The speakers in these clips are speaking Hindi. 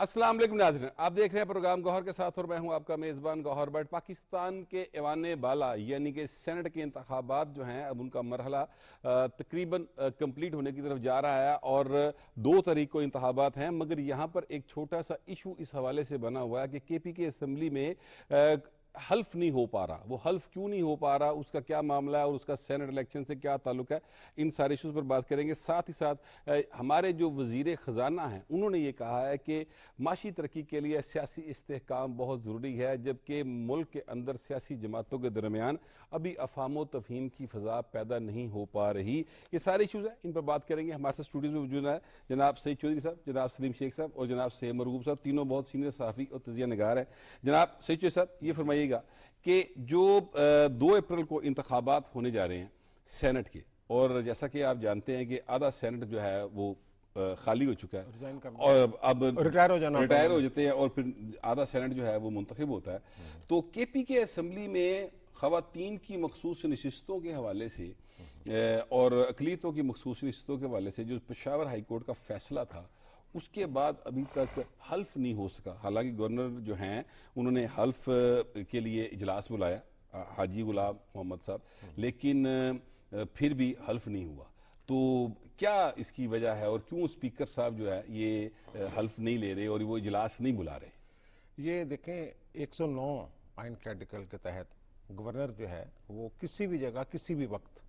असलम नाजर आप देख रहे हैं प्रोग्राम गौहर के साथ और मैं हूं आपका मेज़बान गौहर बट पाकिस्तान के एवान बाला यानी कि सेनेट के इंतबात जो हैं अब उनका मरहला तकरीबन कम्प्लीट होने की तरफ जा रहा है और दो तारीख को इंतबात हैं मगर यहाँ पर एक छोटा सा इशू इस हवाले से बना हुआ है कि के पी के असम्बली में हल्फ नहीं हो पा रहा वो हल्फ क्यों नहीं हो पा रहा उसका क्या मामला है और उसका सेनेट इलेक्शन से क्या ताल्लुक है इन सारे इशूज़ पर बात करेंगे साथ ही साथ हमारे जो वजीर ख़जाना हैं उन्होंने ये कहा है कि माशी तरक्की के लिए सियासी इस्तेकाम बहुत ज़रूरी है जबकि मुल्क के अंदर सियासी जमातों के दरमियान अभी अफाम व तफहीम की फ़जा पैदा नहीं हो पा रही ये सारे इशूज़ हैं इन पर बात करेंगे हमारे साथ स्टूडियोज़ में मौजूद है जनाब सईद चौधरी साहब जनाब सलीम शेख साहब और जनाब सैम मरगूब साहब तीनों बहुत सीनियर सहाफ़ी और तजिया नगार हैं जनाब सईद चौधरी साहब ये फरमाइएगा समझिएगा कि जो दो अप्रैल को इंतबात होने जा रहे हैं सेनेट के और जैसा कि आप जानते हैं कि आधा सेनेट जो है वो खाली हो चुका है और अब रिटायर हो जाना रिटायर हो जाते हैं और फिर आधा सेनेट जो है वो मुंतखब होता है तो के पी के असम्बली में खातन की मखसूस नशस्तों के हवाले से और अकलीतों की मखसूस नशस्तों के हवाले से जो पेशावर हाईकोर्ट का फैसला था उसके बाद अभी तक हल्फ नहीं हो सका हालांकि गवर्नर जो हैं उन्होंने हल्फ के लिए इजलास बुलाया हाजी गुलाम मोहम्मद साहब लेकिन फिर भी हल्फ नहीं हुआ तो क्या इसकी वजह है और क्यों स्पीकर साहब जो है ये हल्फ नहीं ले रहे और वो इजलास नहीं बुला रहे ये देखें 109 सौ नौ आइन कैटिकल के तहत गवर्नर जो है वो किसी भी जगह किसी भी वक्त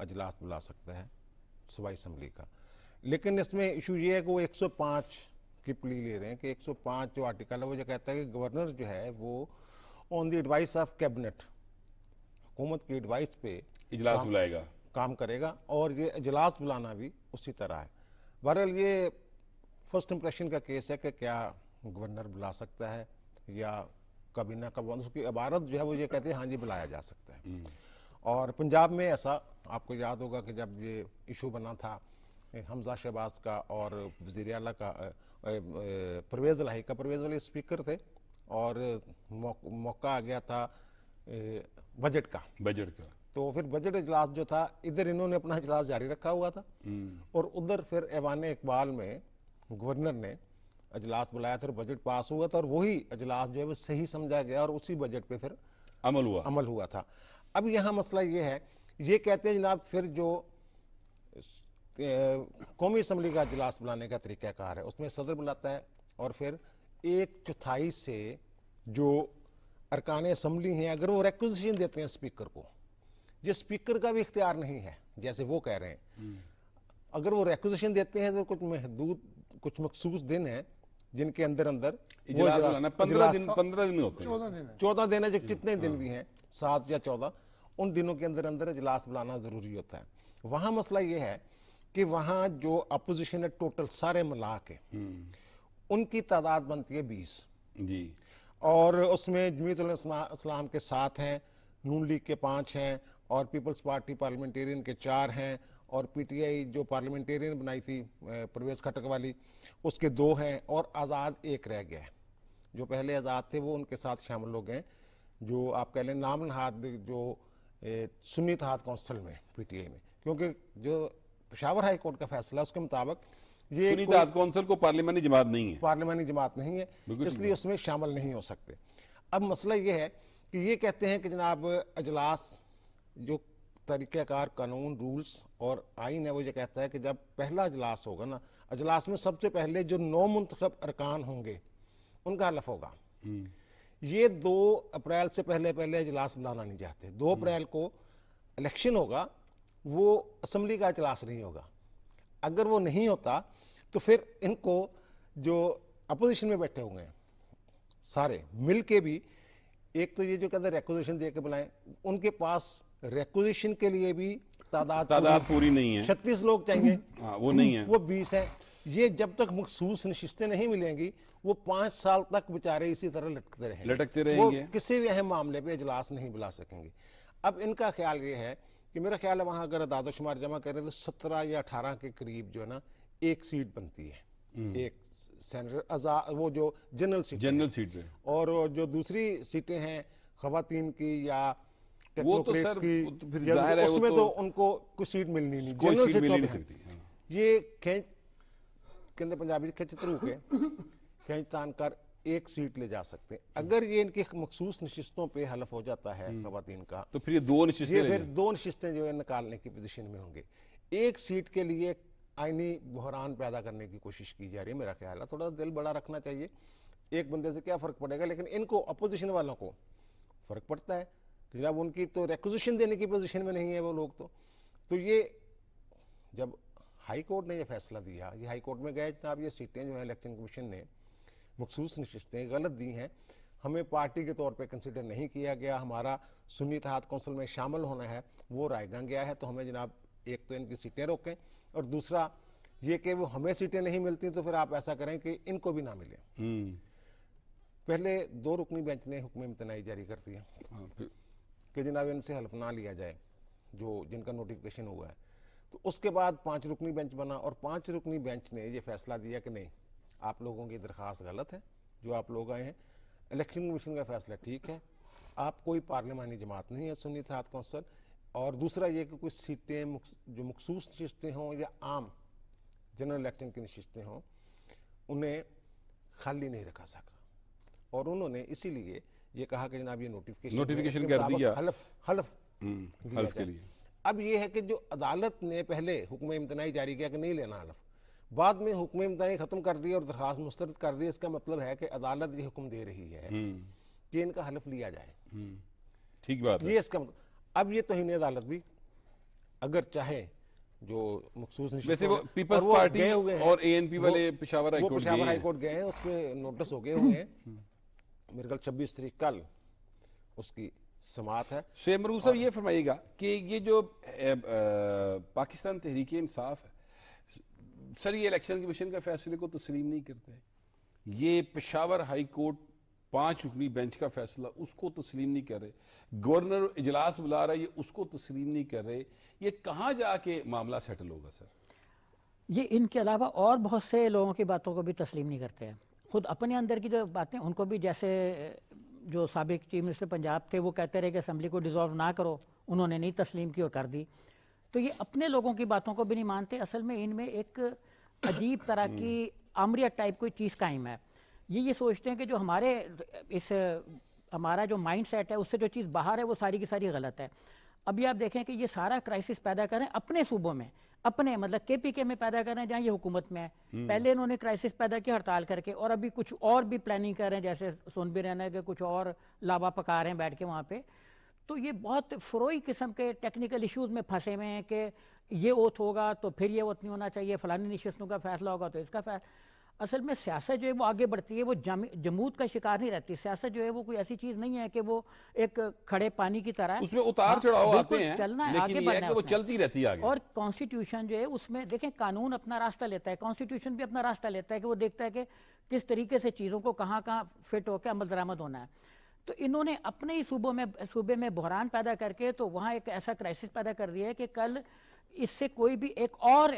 अजलास बुला सकता है सूबाई असम्बली का लेकिन इसमें इशू ये है कि वो 105 की प्ली ले रहे हैं कि 105 जो आर्टिकल है वो जो कहता है कि गवर्नर जो है वो on the advice of cabinet हुकूमत की एडवाइस पे इजलास काम, बुलाएगा काम करेगा और ये इजलास बुलाना भी उसी तरह है बहरहाल ये फर्स्ट इम्प्रेशन का केस है कि क्या गवर्नर बुला सकता है या कभी ना कब उसकी इबारत जो है वो ये कहते हैं हाँ जी बुलाया जा सकता है हम्म। और पंजाब में ऐसा आपको याद होगा कि जब ये इशू बना था हमजा शहबाज का और वजीर अला का परवेज़ लाही का परवेज़ वाले स्पीकर थे और मौका आ गया था बजट का बजट का तो फिर बजट इजलास जो था इधर इन्होंने अपना इजलास जारी रखा हुआ था हम्म। और उधर फिर ऐवान इकबाल में गवर्नर ने अजलास बुलाया था और बजट पास हुआ था और वही अजलास जो है वो सही समझा गया और उसी बजट पे फिर अमल हुआ अमल हुआ था अब यहाँ मसला ये है ये कहते हैं जनाब फिर जो कौमी असम्बली का अजलास बुलाने का तरीक़ाकार है उसमें सदर बुलाता है और फिर एक चौथाई से जो अरकान असम्बली हैं अगर वो रेकोजिशन देते हैं स्पीकर को जिस स्पीकर का भी इख्तियार नहीं है जैसे वो कह रहे हैं हम्म। अगर वो रेकोजिशन देते हैं तो कुछ महदूद कुछ मखसूस दिन है जिनके अंदर अंदर चौदह दिन है जो कितने दिन हाँ। भी हैं सात या चौदह उन दिनों के अंदर अंदर इजलास बुलाना ज़रूरी होता है वहां मसला यह है कि वहाँ जो अपोजिशन है टोटल सारे मिला के हम्म। उनकी तादाद बनती है बीस जी और उसमें जमीत इस्लाम के साथ हैं नून लीग के पाँच हैं और पीपल्स पार्टी पार्लियामेंटेरियन के चार हैं और पीटीआई जो पार्लियामेंटेरियन बनाई थी प्रवेश खटक वाली उसके दो हैं और आज़ाद एक रह गया है जो पहले आज़ाद थे वो उनके साथ शामिल हो गए जो आप कह लें नाम जो सुन्नी तहाद काउंसिल में पीटीआई में क्योंकि जो पिशावर हाई कोर्ट का फैसला उसके मुताबिक ये काउंसिल को पार्लियामानी जमात नहीं है पार्लियामानी जमात नहीं है इसलिए उसमें शामिल नहीं हो सकते अब मसला ये है कि ये कहते हैं कि जनाब अजलास जो तरीक़ाकार कानून रूल्स और आइन है वो ये कहता है कि जब पहला अजलास होगा ना अजलास में सबसे पहले जो नौ मुंतखब अरकान होंगे उनका हलफ होगा हम्म। ये दो अप्रैल से पहले पहले अजलास बुलाना नहीं चाहते दो हम्म। अप्रैल को इलेक्शन होगा वो असम्बली का इजलास नहीं होगा अगर वो नहीं होता तो फिर इनको जो अपोजिशन में बैठे हुए सारे मिल के भी एक तो ये जो कहते हैं रेकोजेशन दे के बुलाएं उनके पास रेकोजेशन के लिए भी तादाद तादाद पूरी नहीं है छत्तीस लोग चाहिए हाँ, वो नहीं है वो बीस है ये जब तक मखसूस नशिस्तें नहीं मिलेंगी वो पांच साल तक बेचारे इसी तरह लटकते रहे लटकते रहेंगे वो किसी भी अहम मामले पे इजलास नहीं बुला सकेंगे अब इनका ख्याल ये है कि मेरा ख्याल है वहाँ अगर दादोशुमार जमा करें तो सत्रह या अठारह के करीब जो है ना एक सीट बनती है हम्म। एक सेनेटर आजाद वो जो जनरल सीट जनरल सीट और जो दूसरी सीटें हैं खातन की या वो तो सर, की तो फिर या है उसमें तो, तो उनको कुछ सीट मिलनी नहीं जनरल सीट मिल तो नहीं सकती हाँ। ये खेच केंद्र पंजाबी खेच तरू के खेच तान कर एक सीट ले जा सकते हैं अगर ये इनकी मखसूस नशस्तों पे हलफ हो जाता है हम्म। खातन का तो फिर ये दो ये फिर दो नशस्तें जो है निकालने की पोजिशन में होंगे एक सीट के लिए आईनी बहरान पैदा करने की कोशिश की जा रही है मेरा ख्याल है थोड़ा दिल बड़ा रखना चाहिए एक बंदे से क्या फ़र्क पड़ेगा लेकिन इनको अपोजिशन वालों को फ़र्क पड़ता है जनाब उनकी तो रेकोजिशन देने की पोजिशन में नहीं है वो लोग तो तो ये जब हाई कोर्ट ने ये फैसला दिया ये हाई कोर्ट में गए जनाब ये सीटें जो है इलेक्शन कमीशन ने मखसूस नशस्तें गलत दी हैं हमें पार्टी के तौर पे कंसिडर नहीं किया गया हमारा सुन्नी तहत कौंसिल में शामिल होना है वो रायगा गया है तो हमें जनाब एक तो इनकी सीटें रोकें और दूसरा ये कि वो हमें सीटें नहीं मिलती तो फिर आप ऐसा करें कि इनको भी ना मिले हम्म। पहले दो रुकनी बेंच ने हुक्म इम्तनाई जारी कर दिया हाँ, कि जनाब इनसे हल्फ ना लिया जाए जो जिनका नोटिफिकेशन हुआ है तो उसके बाद पांच रुकनी बेंच बना और पांच रुकनी बेंच ने ये फैसला दिया कि नहीं आप लोगों की दरख्वास्त गलत है जो आप लोग आए हैं इलेक्शन कमीशन का फैसला ठीक है आप कोई पार्लियामानी जमात नहीं है था इतिहाद कौंसल और दूसरा ये कि कुछ सीटें जो मखसूस नशस्तें हों या आम जनरल इलेक्शन की नशस्तें हों उन्हें खाली नहीं रखा सकता और उन्होंने इसीलिए ये कहा कि जनाब ये नोटिफिकेशन नोटिफिकेशन कर दिया हलफ हलफ हम्म, हलफ के लिए अब ये है कि जो अदालत ने पहले हुक्म इम्तनाई जारी किया कि नहीं लेना हलफ बाद में हुक्म इम्तनी ख़त्म कर दिया और दरखास्त मुस्तरद कर दी इसका मतलब है कि अदालत ये हुक्म दे रही है हम्म। कि इनका हलफ लिया जाए हम्म। ठीक बात ये इसका मतलब अब ये तो तोहन अदालत भी अगर चाहे जो मखसूस वैसे वो पीपल्स पार्टी गए हुए और एएनपी वाले पिशावर हाईकोर्ट पिशावर हाईकोर्ट गए हैं उसमें नोटिस हो गए हुए हैं मेरे ख्याल छब्बीस तारीख कल उसकी समात है शेख मरूफ साहब ये फरमाइएगा कि ये जो पाकिस्तान तहरीक इंसाफ सर ये इलेक्शन कमीशन के फैसले को तस्लीम नहीं करते ये पेशावर हाई कोर्ट पांच रुकनी बेंच का फैसला उसको तस्लीम नहीं कर रहे गवर्नर इजलास बुला रहा है ये उसको तस्लीम नहीं कर रहे ये कहाँ जाके मामला सेटल होगा सर ये इनके अलावा और बहुत से लोगों की बातों को भी तस्लीम नहीं करते हैं खुद अपने अंदर की जो बातें उनको भी जैसे जो सबक चीफ मिनिस्टर पंजाब थे वो कहते रहे कि असम्बली को डिजॉल्व ना करो उन्होंने नहीं तस्लीम की और कर दी तो ये अपने लोगों की बातों को भी नहीं मानते असल में इनमें एक अजीब तरह हम्म। की आमरिया टाइप कोई चीज़ कायम है ये ये सोचते हैं कि जो हमारे इस हमारा जो माइंड सेट है उससे जो चीज़ बाहर है वो सारी की सारी गलत है अभी आप देखें कि ये सारा क्राइसिस पैदा करें अपने सूबों में अपने मतलब के पी के में पैदा करें जहाँ ये हुकूमत में है हम्म। पहले इन्होंने क्राइसिस पैदा की हड़ताल करके और अभी कुछ और भी प्लानिंग कर रहे हैं जैसे सोन भी रहना कि कुछ और लावा पका रहे हैं बैठ के वहाँ पे तो ये बहुत फ्रोई किस्म के टेक्निकल इश्यूज में फंसे हुए हैं कि ये ओथ होगा तो फिर ये ओथ नहीं होना चाहिए फलानी नशस्तों का फैसला होगा तो इसका फैसला असल में सियासत जो है वो आगे बढ़ती है वो जम, जमूद का शिकार नहीं रहती सियासत जो है वो कोई ऐसी चीज़ नहीं है कि वो एक खड़े पानी की तरह उसमें उतार हाँ, चढ़ाव आते हैं चलना है आगे बढ़ना है वो चलती रहती है और कॉन्स्टिट्यूशन जो है उसमें देखें कानून अपना रास्ता लेता है कॉन्स्टिट्यूशन भी अपना रास्ता लेता है कि वो देखता है कि किस तरीके से चीज़ों को कहाँ कहाँ फिट होकर अमल दरामद होना है तो इन्होंने अपने ही सूबों में सूबे में बहरान पैदा करके तो वहाँ एक ऐसा क्राइसिस पैदा कर दिया है कि कल इससे कोई भी एक और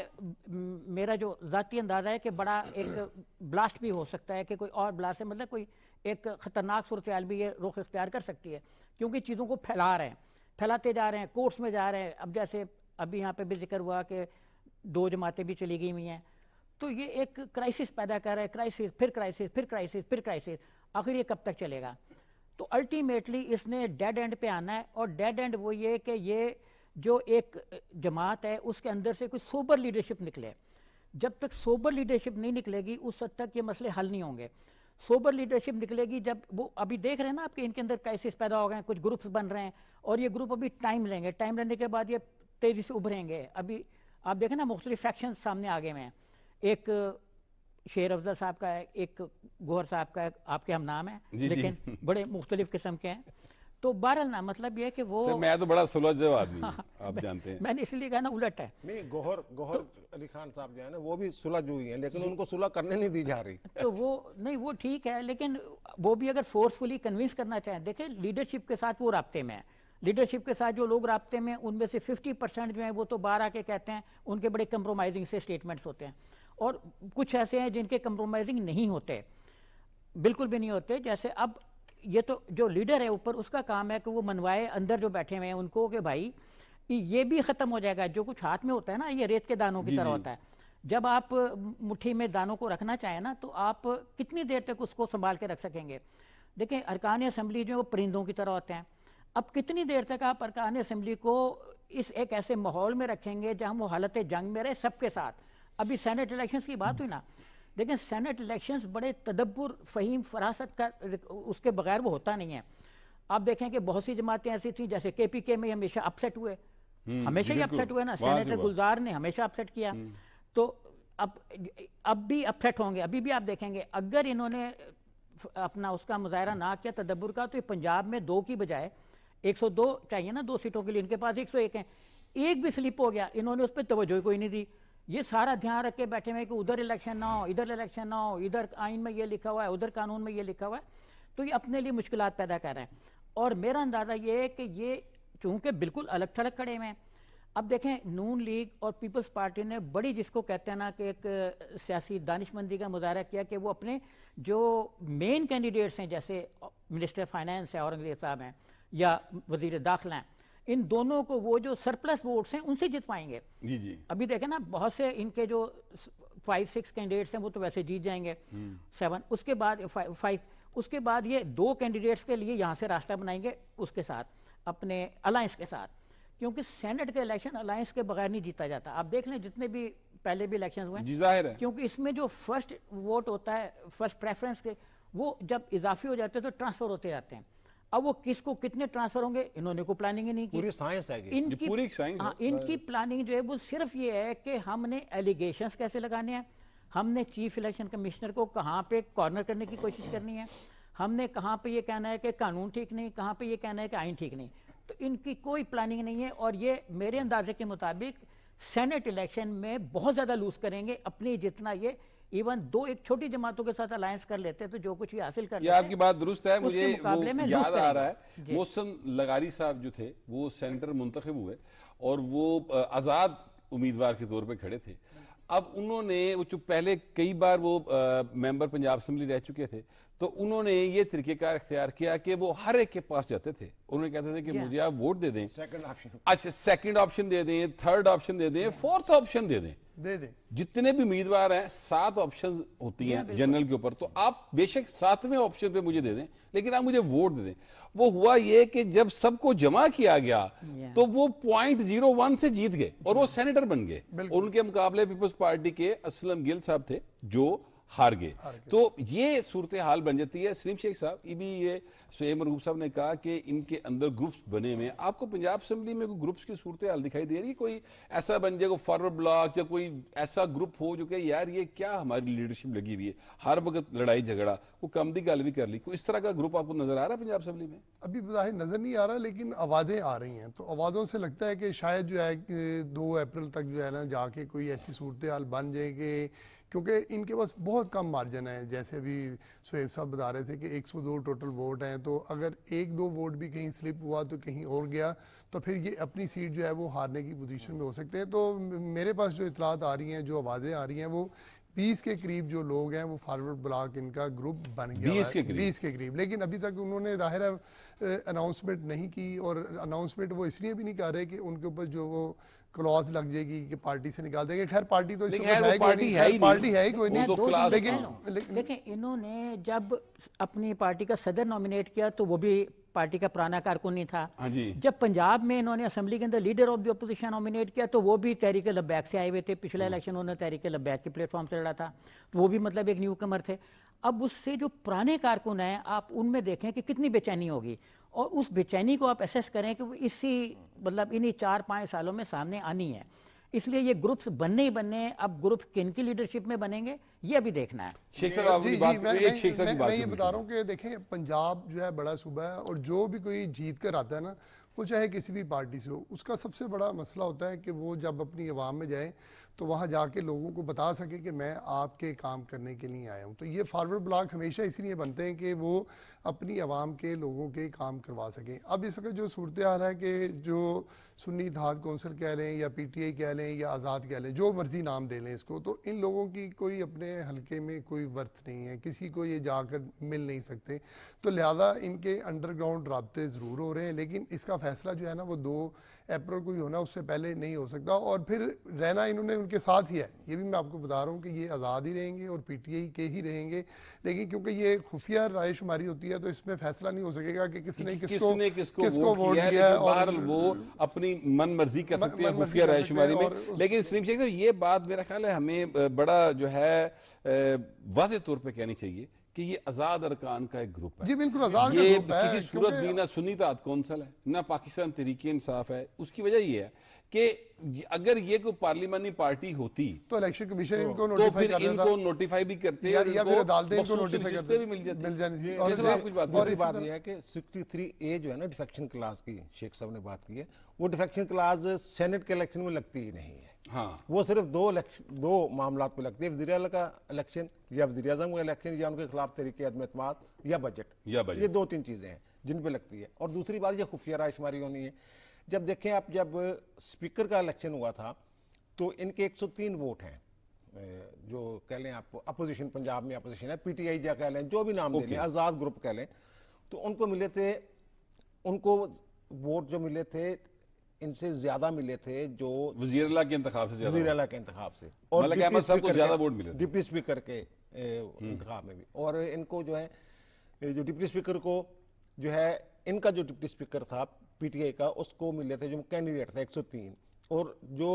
मेरा जो ज़ाती अंदाज़ा है कि बड़ा एक ब्लास्ट भी हो सकता है कि कोई और ब्लास्ट है मतलब कोई एक ख़तरनाक सूरत भी ये रुख इख्तियार कर सकती है क्योंकि चीज़ों को फैला रहे हैं फैलाते जा रहे हैं कोर्ट्स में जा रहे हैं अब जैसे अभी यहाँ पर भी जिक्र हुआ कि दो जमातें भी चली गई हुई हैं तो ये एक क्राइसिस पैदा कर रहा है क्राइसिस फिर क्राइसिस फिर क्राइसिस फिर क्राइसिस आखिर ये कब तक चलेगा तो अल्टीमेटली इसने डेड एंड पे आना है और डेड एंड वो ये कि ये जो एक जमात है उसके अंदर से कोई सोबर लीडरशिप निकले जब तक सोबर लीडरशिप नहीं निकलेगी उस हद तक ये मसले हल नहीं होंगे सोबर लीडरशिप निकलेगी जब वो अभी देख रहे हैं ना आपके इनके अंदर क्राइसिस पैदा हो गए हैं कुछ ग्रुप्स बन रहे हैं और ये ग्रुप अभी टाइम लेंगे टाइम लेने के बाद ये तेज़ी से उभरेंगे अभी आप देखें ना मुख्तलिफ फैक्शन सामने आगे हुए हैं एक शेर अफजल साहब का है एक गोहर साहब का है आपके हम नाम है लेकिन जी। बड़े मुख्तलिफ किस्म के हैं तो बहरल ना मतलब ये कि वो मैं तो बड़ा सुलझ जवाब हाँ, आप जानते हैं मैंने इसलिए कहा ना उलट है नहीं गोहर तो गोहर तो, अली खान साहब जो है ना वो भी सुलझ हुई है लेकिन उनको सुलह करने नहीं दी जा रही तो वो नहीं वो ठीक है लेकिन वो भी अगर फोर्सफुली कन्विंस करना चाहें देखें लीडरशिप के साथ वो रबते में है लीडरशिप के साथ जो लोग रबते में उनमें से फिफ्टी परसेंट जो है वो तो बारह के कहते हैं उनके बड़े कंप्रोमाइजिंग से स्टेटमेंट्स होते हैं और कुछ ऐसे हैं जिनके कंप्रोमाइजिंग नहीं होते बिल्कुल भी नहीं होते जैसे अब ये तो जो लीडर है ऊपर उसका काम है कि वो मनवाए अंदर जो बैठे हुए हैं उनको कि भाई ये भी खत्म हो जाएगा जो कुछ हाथ में होता है ना ये रेत के दानों की तरह होता है जब आप मुट्ठी में दानों को रखना चाहें ना तो आप कितनी देर तक उसको संभाल के रख सकेंगे देखें अरकान असम्बली जो वो परिंदों की तरह होते हैं अब कितनी देर तक आप अरकान असम्बली को इस एक ऐसे माहौल में रखेंगे जहाँ वो हालत जंग में रहे सबके साथ अभी सेनेट इलेक्शंस की बात हुई ना लेकिन सेनेट इलेक्शंस बड़े तदब्बर फहीम फरासत का उसके बगैर वो होता नहीं है आप देखें कि बहुत सी जमातें ऐसी थी जैसे के पी के में हमेशा अपसेट हुए हम्म, हमेशा ही अपसेट हुए ना सेनेटर गुलजार ने हमेशा अपसेट किया हम्म। तो अब अब भी अपसेट होंगे अभी भी आप देखेंगे अगर इन्होंने अपना उसका मुजाहरा ना किया तदब्बर का तो पंजाब में दो की बजाय 102 चाहिए ना दो सीटों के लिए इनके पास 101 है एक भी स्लिप हो गया इन्होंने उस पर तोज्जो कोई नहीं दी ये सारा ध्यान रख के बैठे हुए कि उधर इलेक्शन ना हो इधर इलेक्शन ना हो इधर आइन में ये लिखा हुआ है उधर कानून में ये लिखा हुआ है तो ये अपने लिए मुश्किल पैदा कर रहे हैं और मेरा अंदाज़ा ये है कि ये चूंकि बिल्कुल अलग थलग खड़े हुए हैं अब देखें नून लीग और पीपल्स पार्टी ने बड़ी जिसको कहते हैं ना कि एक सियासी दानिशमंदी का मुजाहरा किया कि वो अपने जो मेन कैंडिडेट्स हैं जैसे मिनिस्टर फाइनेंस है औरंगजेब साहब हैं या वजीर दाखिला हैं इन दोनों को वो जो सरप्लस वोट्स हैं उनसे जीत पाएंगे जी जी अभी देखें ना बहुत से इनके जो फाइव सिक्स कैंडिडेट्स हैं वो तो वैसे जीत जाएंगे सेवन हम्म। उसके बाद फाइव उसके बाद ये दो कैंडिडेट्स के लिए यहाँ से रास्ता बनाएंगे उसके साथ अपने अलायंस के साथ क्योंकि सेनेट के इलेक्शन अलायंस के बगैर नहीं जीता जाता आप देख लें जितने भी पहले भी इलेक्शन हुए हैं क्योंकि इसमें जो फर्स्ट वोट होता है फर्स्ट प्रेफरेंस के वो जब इजाफे हो जाते हैं तो ट्रांसफर होते जाते हैं अब वो किसको कितने ट्रांसफर होंगे इन्होंने को प्लानिंग ही नहीं की पूरी साइंस हाँ, है इनकी पूरी साइंस हाँ इनकी प्लानिंग जो है वो सिर्फ ये है कि हमने एलिगेशन कैसे लगाने हैं हमने चीफ इलेक्शन कमिश्नर को कहाँ पे कॉर्नर करने की कोशिश करनी है हमने कहाँ पे ये कहना है कि कानून ठीक नहीं कहाँ पे ये कहना है कि आइन ठीक नहीं तो इनकी कोई प्लानिंग नहीं है और ये मेरे अंदाजे के मुताबिक सेनेट इलेक्शन में बहुत ज़्यादा लूज करेंगे अपनी जितना ये इवन दो एक छोटी जमातों के साथ अलायंस कर लेते हैं तो जो कुछ भी हासिल कर ये आपकी बात दुरुस्त है मुझे वो याद आ रहा है मोहसन लगारी साहब जो थे वो सेंटर मुंतखब हुए और वो आज़ाद उम्मीदवार के तौर पर खड़े थे अब उन्होंने वो जो पहले कई बार वो आ, मेंबर पंजाब असम्बली रह चुके थे तो उन्होंने ये तरीक़ेकार इख्तियार किया कि वो हर एक के पास जाते थे उन्होंने कहते थे कि मुझे आप वोट दे दें सेकंड ऑप्शन अच्छा सेकंड ऑप्शन दे दें थर्ड ऑप्शन दे दें फोर्थ ऑप्शन दे दें दे दें जितने भी उम्मीदवार हैं सात ऑप्शन होती हैं जनरल के ऊपर तो आप बेशक सातवें ऑप्शन पे मुझे दे दें लेकिन आप मुझे वोट दे दें वो हुआ ये कि जब सबको जमा किया गया हाँ। तो वो पॉइंट जीरो वन से जीत गए और वो सेनेटर हाँ। बन गए और उनके मुकाबले पीपल्स पार्टी के असलम गिल साहब थे जो हार गए तो ये सूरत हाल बन जाती है सलीम शेख साहब ये भी ये सुहेब मरहूब साहब ने कहा कि इनके अंदर ग्रुप्स बने हुए आपको पंजाब असम्बली में ग्रुप्स की सूरत हाल दिखाई दे रही है कोई ऐसा बन जाए कोई फॉरवर्ड ब्लॉक या कोई ऐसा ग्रुप हो जो कि यार ये क्या हमारी लीडरशिप लगी हुई है हर वक्त लड़ाई झगड़ा को कम दी गल भी कर ली कोई इस तरह का ग्रुप आपको नजर आ रहा है पंजाब असम्बली में अभी जाहिर नजर नहीं आ रहा लेकिन आवाज़ें आ रही हैं तो आवाज़ों से लगता है कि शायद जो है दो अप्रैल तक जो है ना जाके कोई ऐसी सूरत हाल बन जाए कि क्योंकि इनके पास बहुत कम मार्जिन है जैसे भी सुहेब साहब बता रहे थे कि 102 टोटल वोट हैं तो अगर एक दो वोट भी कहीं स्लिप हुआ तो कहीं और गया तो फिर ये अपनी सीट जो है वो हारने की पोजीशन में हो सकते हैं तो मेरे पास जो इतलात आ रही हैं जो आवाज़ें आ रही हैं वो बीस के करीब जो लोग हैं वो फॉरवर्ड ब्लॉक इनका ग्रुप बन गया बीस के बीस के करीब लेकिन अभी तक उन्होंने जाहिर अनाउंसमेंट नहीं की और अनाउंसमेंट वो इसलिए भी नहीं कर रहे कि उनके ऊपर जो वो क्लॉज लग जाएगी कि पार्टी से निकाल देंगे खैर पार्टी तो इसमें है पार्टी है ही पार्टी है ही कोई नहीं लेकिन देखें इन्होंने जब अपनी पार्टी का सदर नॉमिनेट किया तो वो भी पार्टी का पुराना कारकुन नहीं था हाँ जब पंजाब में इन्होंने असेंबली के अंदर leader of the opposition nominate किया तो वो भी तहरीक लब्बैक से आए हुए थे पिछले इलेक्शन हम्म। उन्होंने तहरीक लब्बैक के प्लेटफॉर्म से लड़ा था तो वो भी मतलब एक न्यू कमर थे अब उससे जो पुराने कारकुन हैं आप उनमें देखें कि कितनी बेचैनी होगी और उस बेचैनी को आप एसेस करें कि वो इसी मतलब इन्हीं चार पाँच सालों में सामने आनी है इसलिए ये ग्रुप्स बनने ही बनने हैं अब ग्रुप किन की लीडरशिप में बनेंगे ये अभी देखना है शेख साहब जी, बात मैं, मैं, मैं, मैं ये बता रहा हूँ कि देखें पंजाब जो है बड़ा सूबा है और जो भी कोई जीत कर आता है ना वो चाहे किसी भी पार्टी से हो उसका सबसे बड़ा मसला होता है कि वो जब अपनी आवाम में जाए तो वहाँ जाके लोगों को बता सके कि मैं आपके काम करने के लिए आया हूँ तो ये फारवर्ड ब्लॉक हमेशा इसीलिए बनते हैं कि वो अपनी आवाम के लोगों के काम करवा सकें अब इस वक्त जो सूरत रहा है कि जो सुन्नी इतिहाद कौंसिल कह लें या पी टी आई कह लें या आज़ाद कह लें जो मर्ज़ी नाम दे लें इसको तो इन लोगों की कोई अपने हल्के में कोई वर्थ नहीं है किसी को ये जाकर मिल नहीं सकते तो लिहाजा इनके अंडरग्राउंड रबते ज़रूर हो रहे हैं लेकिन इसका फैसला जो है ना वो दो अप्रैल को ही होना उससे पहले नहीं हो सकता और फिर रहना इन्होंने उनके साथ ही है ये भी मैं आपको बता रहा हूँ कि ये आज़ाद ही रहेंगे और पीटीआई के ही रहेंगे लेकिन क्योंकि ये खुफिया राय शुमारी होती है तो इसमें फैसला नहीं हो सकेगा कि किसने किसको किसको, वोट किया है तो और वो अपनी मन मर्जी कर सकते हैं खुफिया राय शुमारी में लेकिन सलीम शेख साहब ये बात मेरा ख्याल है हमें बड़ा जो है वाज तौर पर कहनी चाहिए कि ये आजाद अरकान का एक ग्रुप है जी बिल्कुल आजाद ये किसी सूरत भी ना सुनी रात कौंसल है ना पाकिस्तान तरीके इंसाफ है उसकी वजह ये है कि अगर ये कोई पार्लियामानी पार्टी होती तो इलेक्शन कमीशन तो, इनको तो फिर इनको नोटिफाई भी करते या, या फिर अदालतें इनको नोटिफाई भी मिल जाती मिल जानी और कुछ बात और बात यह है कि 63 ए जो है ना डिफेक्शन क्लास की शेख साहब ने बात की है वो डिफेक्शन क्लास सेनेट के इलेक्शन में लगती ही नहीं है हाँ वो सिर्फ दो दो मामला पे लगती है वजीर का इलेक्शन या वजी अजम का इलेक्शन या उनके खिलाफ तरीके अदम अतमाद या बजट या बजट ये दो तीन चीज़ें हैं जिन पे लगती है और दूसरी बात यह खुफिया रायशुमारी होनी है जब देखें आप जब स्पीकर का इलेक्शन हुआ था तो इनके तीन वोट हैं जो कह लें आप अपोजिशन पंजाब में अपोजिशन है आई या कह लें जो भी नाम देखें दे लें आज़ाद ग्रुप कह लें तो उनको मिले थे उनको वोट जो मिले थे इनसे ज्यादा मिले थे जो वजीर के इंतजाम से वजीर के इंतजाम से और डिप्टी स्पीकर के इंतजाम में भी और इनको जो है जो डिप्टी स्पीकर को जो है इनका जो डिप्टी स्पीकर था पीटीआई का उसको मिले थे जो कैंडिडेट था एक सौ तीन और जो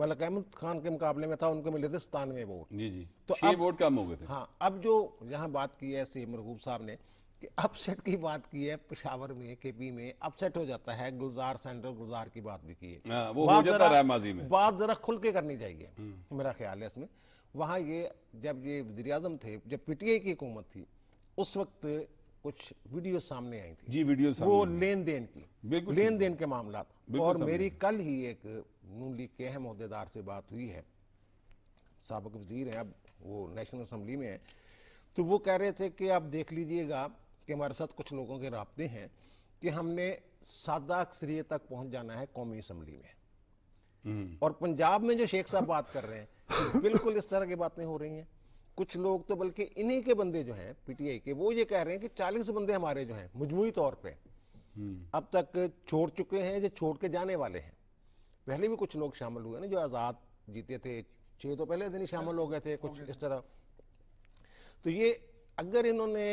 मलक अहमद खान के मुकाबले में था उनको मिले थे सतानवे वोट जी जी तो अब वोट कम हो गए थे हाँ अब जो यहाँ बात की है सी मरहूब साहब ने कि अपसेट की बात की है पिशावर में केपी में अपसेट हो जाता है गुलजार सेंटर गुलजार की बात भी की है हाँ, वो हो बात जरा माजी में बात जरा खुल के करनी चाहिए हम्म। मेरा ख्याल है इसमें वहाँ ये जब ये वजी थे जब पीटीआई की हुकूमत थी उस वक्त कुछ वीडियो सामने आई थी जी वीडियो वो लेन देन की लेन देन के मामला और मेरी कल ही एक नून लीग के अहम अहदेदार से बात हुई है सबक वजीर है अब वो नेशनल असम्बली में है तो वो कह रहे थे कि आप देख लीजिएगा कि हमारे साथ कुछ लोगों के रबते हैं कि हमने सादा अक्सरीय तक पहुंच जाना है कौमी असम्बली में हम्म। और पंजाब में जो शेख साहब बात कर रहे हैं तो बिल्कुल इस तरह की बातें हो रही हैं कुछ लोग तो बल्कि इन्हीं के बंदे जो हैं पीटीआई के वो ये कह रहे हैं कि 40 बंदे हमारे जो हैं मजमू तौर पे हम्म। अब तक छोड़ चुके हैं जो छोड़ के जाने वाले हैं पहले भी कुछ लोग शामिल हुए ना जो आज़ाद जीते थे छः तो पहले दिन ही शामिल हो गए थे कुछ इस तरह तो ये अगर इन्होंने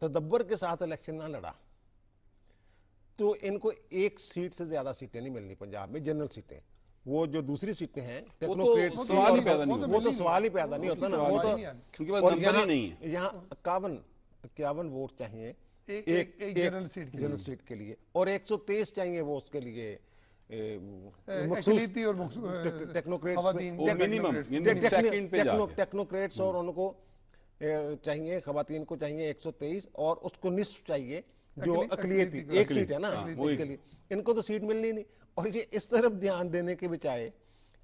तदब्बर के साथ इलेक्शन ना लड़ा तो इनको एक सीट से ज्यादा सीटें नहीं मिलनी पंजाब में जनरल सीटें वो जो दूसरी सीटें हैं टेक्नोक्रेट तो-, तो, तो सवाल ही पैदा नहीं वो तो सवाल ही पैदा तो- नहीं होता ना वो तो और यहाँ यहाँ इक्यावन इक्यावन वोट चाहिए एक एक जनरल सीट जनरल सीट के लिए और 123 चाहिए वो उसके लिए टेक्नोक्रेट्स मिनिमम टेक्नोक्रेट्स और हम्म। उनको चाहिए खातन को चाहिए 123 और उसको निस्फ चाहिए जो अकलियती एक सीट है ना उसके लिए इनको तो सीट मिलनी नहीं और ये इस तरफ ध्यान देने के बजाय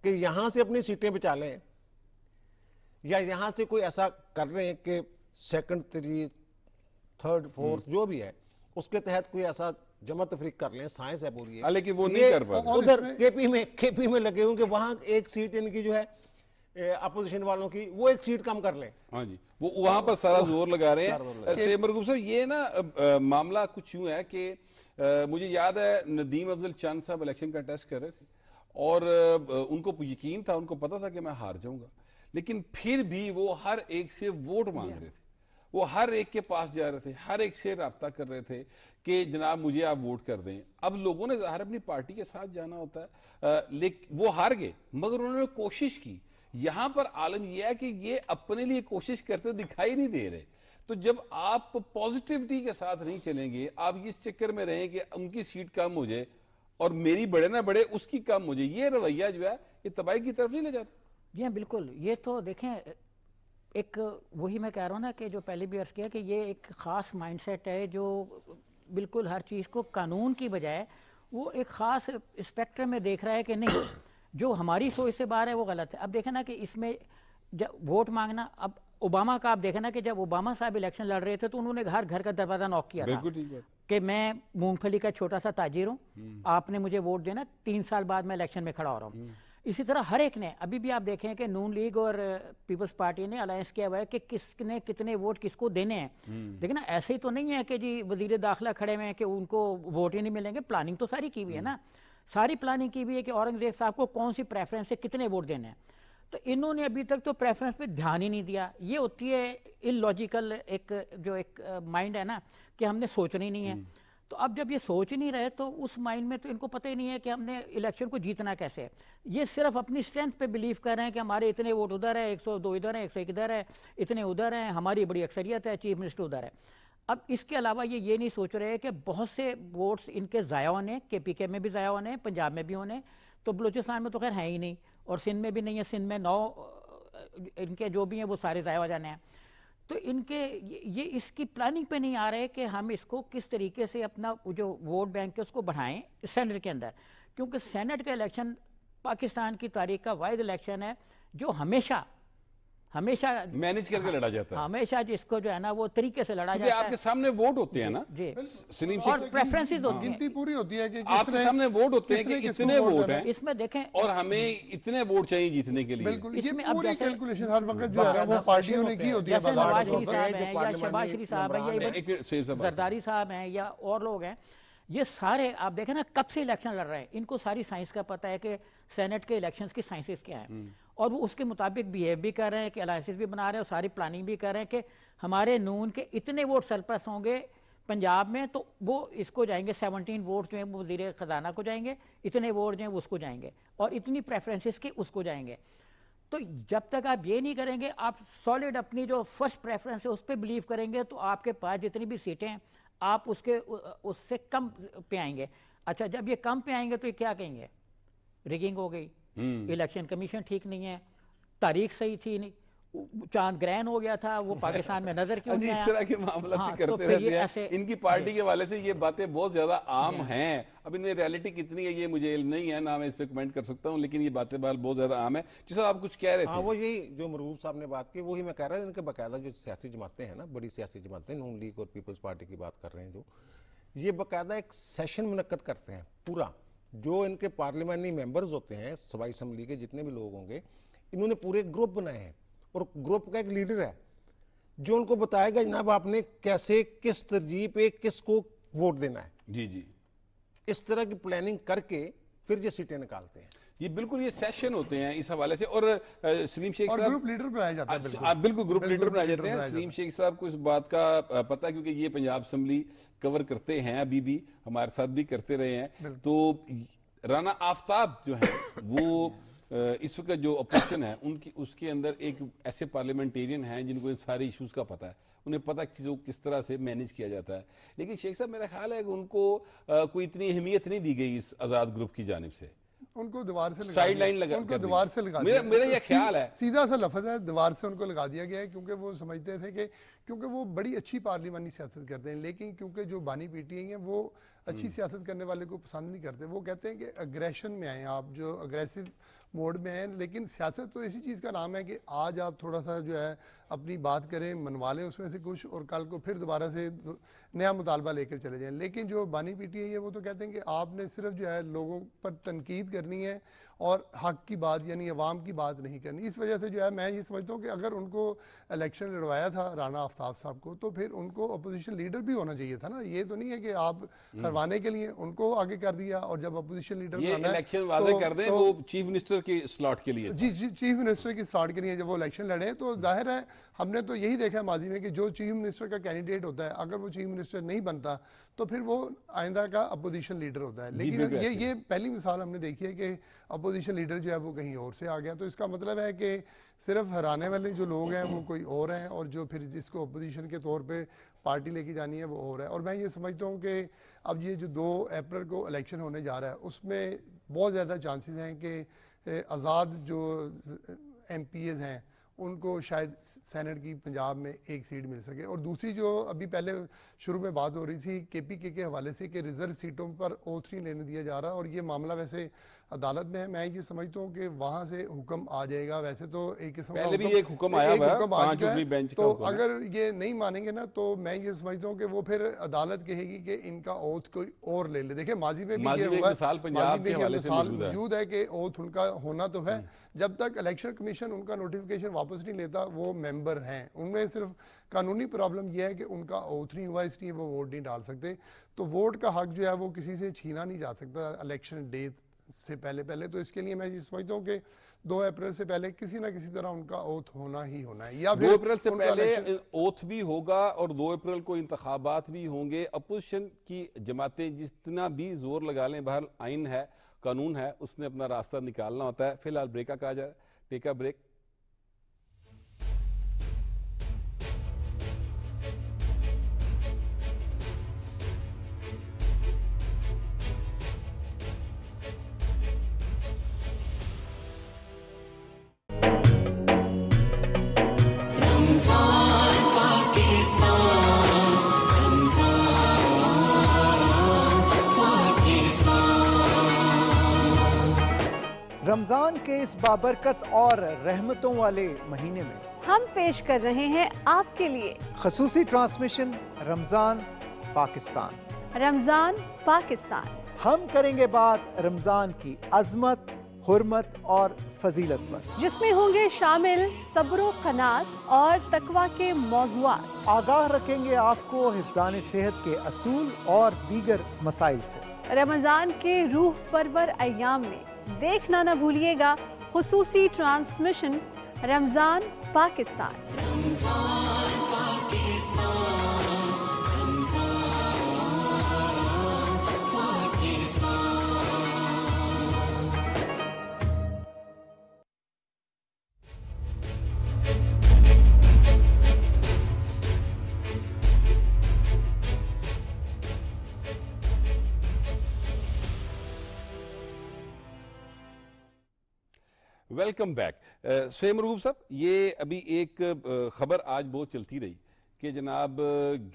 कि यहां से अपनी सीटें बचा लें या यहां से कोई ऐसा कर रहे हैं कि सेकंड थ्री थर्ड फोर्थ जो भी है उसके तहत कोई ऐसा जमा तफरीक कर लें साइंस है बोलिए लेकिन वो नहीं कर पा उधर केपी में केपी में लगे हुए कि वहां एक सीट इनकी जो है अपोजिशन वालों की वो एक सीट कम कर ले हाँ जी वो वहां पर सारा जोर लगा रहे हैं सेमर ये ना आ, मामला कुछ यूं है कि मुझे याद है नदीम अफजल चांद साहब इलेक्शन का टेस्ट कर रहे थे और आ, उनको यकीन था उनको पता था कि मैं हार जाऊंगा लेकिन फिर भी वो हर एक से वोट मांग रहे थे वो हर एक के पास जा रहे थे हर एक से रबता कर रहे थे कि जनाब मुझे आप वोट कर दें अब लोगों ने ज़ाहिर अपनी पार्टी के साथ जाना होता है लेकिन वो हार गए मगर उन्होंने कोशिश की यहां पर आलम यह है कि ये अपने लिए कोशिश करते दिखाई नहीं दे रहे तो जब आप पॉजिटिविटी के साथ नहीं चलेंगे आप इस चक्कर में रहें कि उनकी सीट कम हो जाए और मेरी बड़े ना बड़े उसकी कम हो जाए ये रवैया जो है ये तबाही की तरफ नहीं ले जाता जी हाँ बिल्कुल ये तो देखें एक वही मैं कह रहा हूँ ना कि जो पहले भी अर्ज किया कि ये एक ख़ास माइंडसेट है जो बिल्कुल हर चीज़ को कानून की बजाय वो एक ख़ास स्पेक्ट्रम में देख रहा है कि नहीं जो हमारी सोच से बाहर है वो गलत है अब देखे ना कि इसमें वोट मांगना अब ओबामा का आप देखे ना कि जब ओबामा साहब इलेक्शन लड़ रहे थे तो उन्होंने घर घर का दरवाजा नॉक किया था कि मैं मूंगफली का छोटा सा ताजिर हूँ हम्म। आपने मुझे वोट देना तीन साल बाद मैं इलेक्शन में खड़ा हो रहा हूँ हम्म। इसी तरह हर एक ने अभी भी आप देखें कि नून लीग और पीपल्स पार्टी ने अलायंस किया हुआ है कि किसने कितने वोट किसको देने हैं हम्म। ना ऐसे ही तो नहीं है कि जी वजीर दाखिला खड़े हुए हैं कि उनको वोट ही नहीं मिलेंगे प्लानिंग तो सारी की हुई है ना सारी प्लानिंग की भी है कि औरंगजेब साहब को कौन सी प्रेफरेंस से कितने वोट देने हैं तो इन्होंने अभी तक तो प्रेफरेंस पे ध्यान ही नहीं दिया ये होती है इलॉजिकल एक जो एक माइंड है ना कि हमने सोचना ही नहीं है हम्म। तो अब जब ये सोच ही नहीं रहे तो उस माइंड में तो इनको पता ही नहीं है कि हमने इलेक्शन को जीतना कैसे है ये सिर्फ अपनी स्ट्रेंथ पे बिलीव कर रहे हैं कि हमारे इतने वोट उधर है दो इधर है सौ इधर है इतने उधर हैं हमारी बड़ी अक्सरियत है चीफ मिनिस्टर उधर है अब इसके अलावा ये ये नहीं सोच रहे हैं कि बहुत से वोट्स इनके ज़ाया होने के पी के में भी ज़ाया होने पंजाब में भी होने तो बलूचिस्तान में तो खैर है ही नहीं और सिंध में भी नहीं है सिंध में नौ इनके जो भी हैं वो सारे ज़ाया हो जाने हैं तो इनके ये इसकी प्लानिंग पे नहीं आ रहे कि हम इसको किस तरीके से अपना जो वोट बैंक है उसको बढ़ाएं सेनेट के अंदर क्योंकि सेनेट का इलेक्शन पाकिस्तान की तारीख का वाइज इलेक्शन है जो हमेशा हमेशा मैनेज करके लड़ा जाता है हमेशा जिसको जो है ना वो तरीके से लड़ा जाता है आपके सामने वोट होते हैं ना जी और प्रेफरेंसेस होती हैं गिनती पूरी होती है कि आपके सामने वोट होते हैं कि इतने वोट हैं इसमें देखें और हमें इतने वोट चाहिए जीतने के लिए इसमें अब कैलकुलेशन हर वक्त जो है वो पार्टियों ने की होती है नवाज शरीफ साहब हैं या शहबाज शरीफ साहब हैं या जरदारी साहब हैं या और लोग हैं ये सारे आप देखें ना कब से इलेक्शन लड़ रहे हैं इनको सारी साइंस का पता है कि सेनेट के इलेक्शंस की साइंसेस क्या है और वो उसके मुताबिक बिहेव भी कर रहे हैं कि एनालिसिस भी बना रहे हैं और सारी प्लानिंग भी कर रहे हैं कि हमारे नून के इतने वोट सरप्रस होंगे पंजाब में तो वो इसको जाएंगे सेवनटीन वोट जो हैं वो वजीर ख़जाना को जाएंगे इतने वोट जो हैं वो उसको जाएंगे और इतनी प्रेफरेंसेस के उसको जाएंगे तो जब तक आप ये नहीं करेंगे आप सॉलिड अपनी जो फर्स्ट प्रेफरेंस है उस पर बिलीव करेंगे तो आपके पास जितनी भी सीटें हैं आप उसके उससे कम पे आएंगे अच्छा जब ये कम पे आएंगे तो ये क्या कहेंगे रिगिंग हो गई हम्म। इलेक्शन कमीशन ठीक नहीं है तारीख सही थी नहीं चांद ग्रहण हो गया था वो पाकिस्तान में नजर क्यों नहीं इस तरह के मामला तो हाँ, तो करते तो रहते हैं इनकी पार्टी के वाले से ये बातें बहुत ज्यादा आम हैं अब इनमें रियलिटी कितनी है ये मुझे नहीं है ना मैं इस पर कमेंट कर सकता हूँ लेकिन ये बातें बाल बहुत ज्यादा आम है जी साहब आप कुछ कह रहे हाँ, थे वो यही जो मरूब साहब ने बात की वही मैं कह रहा था इनके बाकायदा जो सियासी जमातें हैं ना बड़ी सियासी जमातें नून लीग और पीपल्स पार्टी की बात कर रहे हैं जो ये बाकायदा एक सेशन मुनद करते हैं पूरा जो इनके पार्लियामानी मेंबर्स होते हैं सवाई असम्बली के जितने भी लोग होंगे इन्होंने पूरे ग्रुप बनाए हैं और ग्रुप का एक लीडर है जो उनको बताएगा जनाब आपने कैसे किस तरजीह पे किसको वोट देना है जी जी इस तरह की प्लानिंग करके फिर ये सीटें निकालते हैं ये बिल्कुल ये सेशन होते हैं इस हवाले से और सलीम शेख साहब ग्रुप लीडर बनाया जाता है अच्छा, बिल्कुल, आ, बिल्कुल ग्रुप लीडर बनाए जाते हैं सलीम शेख साहब को इस बात का पता है क्योंकि ये पंजाब असम्बली कवर करते हैं अभी भी हमारे साथ भी करते रहे हैं तो राना आफ्ताब जो है वो इस वक्त जो अपोजिशन है उनकी उसके अंदर एक ऐसे पार्लियामेंटेरियन हैं जिनको इन सारे इश्यूज का पता है उन्हें पता चीज़ों को किस तरह से मैनेज किया जाता है लेकिन शेख साहब मेरा ख्याल है कि उनको कोई इतनी अहमियत नहीं दी गई इस आज़ाद ग्रुप की जानब से उनको दीवार से साइड लाइन लगा उनको दीवार से लगा मेरा मेरा तो ये ख्याल है सीधा सा लफज है दीवार से उनको लगा दिया गया है क्योंकि वो समझते थे कि क्योंकि वो बड़ी अच्छी पार्लिमानी सियासत करते हैं लेकिन क्योंकि जो बानी पीटी हैं वो अच्छी हम्म। सियासत करने वाले को पसंद नहीं करते वो कहते हैं कि अग्रेशन में आए आप जो अग्रेसिव मोड में हैं लेकिन सियासत तो इसी चीज़ का नाम है कि आज आप थोड़ा सा जो है अपनी बात करें मनवा लें उसमें से कुछ और कल को फिर दोबारा से नया मुतालबा लेकर चले जाएँ लेकिन जो बानी पीटी है वो तो कहते हैं कि आपने सिर्फ जो है लोगों पर तनकीद करनी है और हक की बात यानी अवाम की बात नहीं करनी इस वजह से जो है मैं ये समझता हूँ कि अगर उनको इलेक्शन लड़वाया था राना आफ्ताब साहब को तो फिर उनको अपोजिशन लीडर भी होना चाहिए था ना ये तो नहीं है कि आप हम्म। करवाने के लिए उनको आगे कर दिया और जब अपोजिशन लीडर इलेक्शन वादे तो- कर दें तो- वो चीफ मिनिस्टर के स्लॉट के लिए जी चीफ मिनिस्टर की स्लॉट के लिए जब वो इलेक्शन लड़े तो हम्म। जाहिर है हमने तो यही देखा है माजी में कि जो चीफ मिनिस्टर का कैंडिडेट होता है अगर वो चीफ मिनिस्टर नहीं बनता तो फिर वो आइंदा का अपोजिशन लीडर होता है लेकिन ये ये पहली मिसाल हमने देखी है कि अपोजिशन लीडर जो है वो कहीं और से आ गया तो इसका मतलब है कि सिर्फ हराने वाले जो लोग हैं वो कोई और हैं और जो फिर जिसको अपोजिशन के तौर पर पार्टी लेके जानी है वो और है और मैं ये समझता हूँ कि अब ये जो दो अप्रैल को इलेक्शन होने जा रहा है उसमें बहुत ज़्यादा चांसेस हैं कि आज़ाद जो एम हैं उनको शायद सेनेट की पंजाब में एक सीट मिल सके और दूसरी जो अभी पहले शुरू में बात हो रही थी के पी के के हवाले से कि रिजर्व सीटों पर ओ थ्री लेने दिया जा रहा है और ये मामला वैसे अदालत में है मैं ये समझता हूँ कि वहाँ से हुक्म आ जाएगा वैसे तो एक किस्म का भी एक हुक्म आया हुआ है बेंच तो अगर ये नहीं मानेंगे ना तो मैं ये समझता हूँ कि वो फिर अदालत कहेगी कि इनका ओथ कोई और ले ले देखिए माजी में भी ये हुआ मौजूद है कि ओथ उनका होना तो है हम्म। जब तक इलेक्शन कमीशन उनका नोटिफिकेशन वापस नहीं लेता वो मेंबर हैं उनमें सिर्फ कानूनी प्रॉब्लम यह है कि उनका ओथ नहीं हुआ इसलिए वो वोट नहीं डाल सकते तो वोट का हक जो है वो किसी से छीना नहीं जा सकता इलेक्शन डे से पहले पहले तो इसके लिए मैं ये समझता हूँ कि दो अप्रैल से पहले किसी ना किसी तरह उनका ओथ होना ही होना है या दो अप्रैल से पहले ओथ भी होगा और दो अप्रैल को इंतबात भी होंगे अपोजिशन की जमातें जितना भी जोर लगा लें बहर आइन है कानून है उसने अपना रास्ता निकालना होता है फिलहाल ब्रेक का कहा जा रहा है टेका ब्रेक रमजान के इस बाबरकत और रहमतों वाले महीने में हम पेश कर रहे हैं आपके लिए खसूसी ट्रांसमिशन रमजान पाकिस्तान रमजान पाकिस्तान हम करेंगे बात रमजान की अजमत हुरमत और फजीलत पर जिसमें होंगे शामिल सब्र कनात और तकवा के मौजूद आगाह रखेंगे आपको हिफान सेहत के असूल और दीगर मसाइल से रमज़ान के रूह परवर अयाम में देखना न भूलिएगा खसूसी transmission Ramzan Pakistan Ramzan Pakistan Ramzan welcome back स्वयं रूप साहब ये अभी एक खबर आज बहुत चलती रही कि जनाब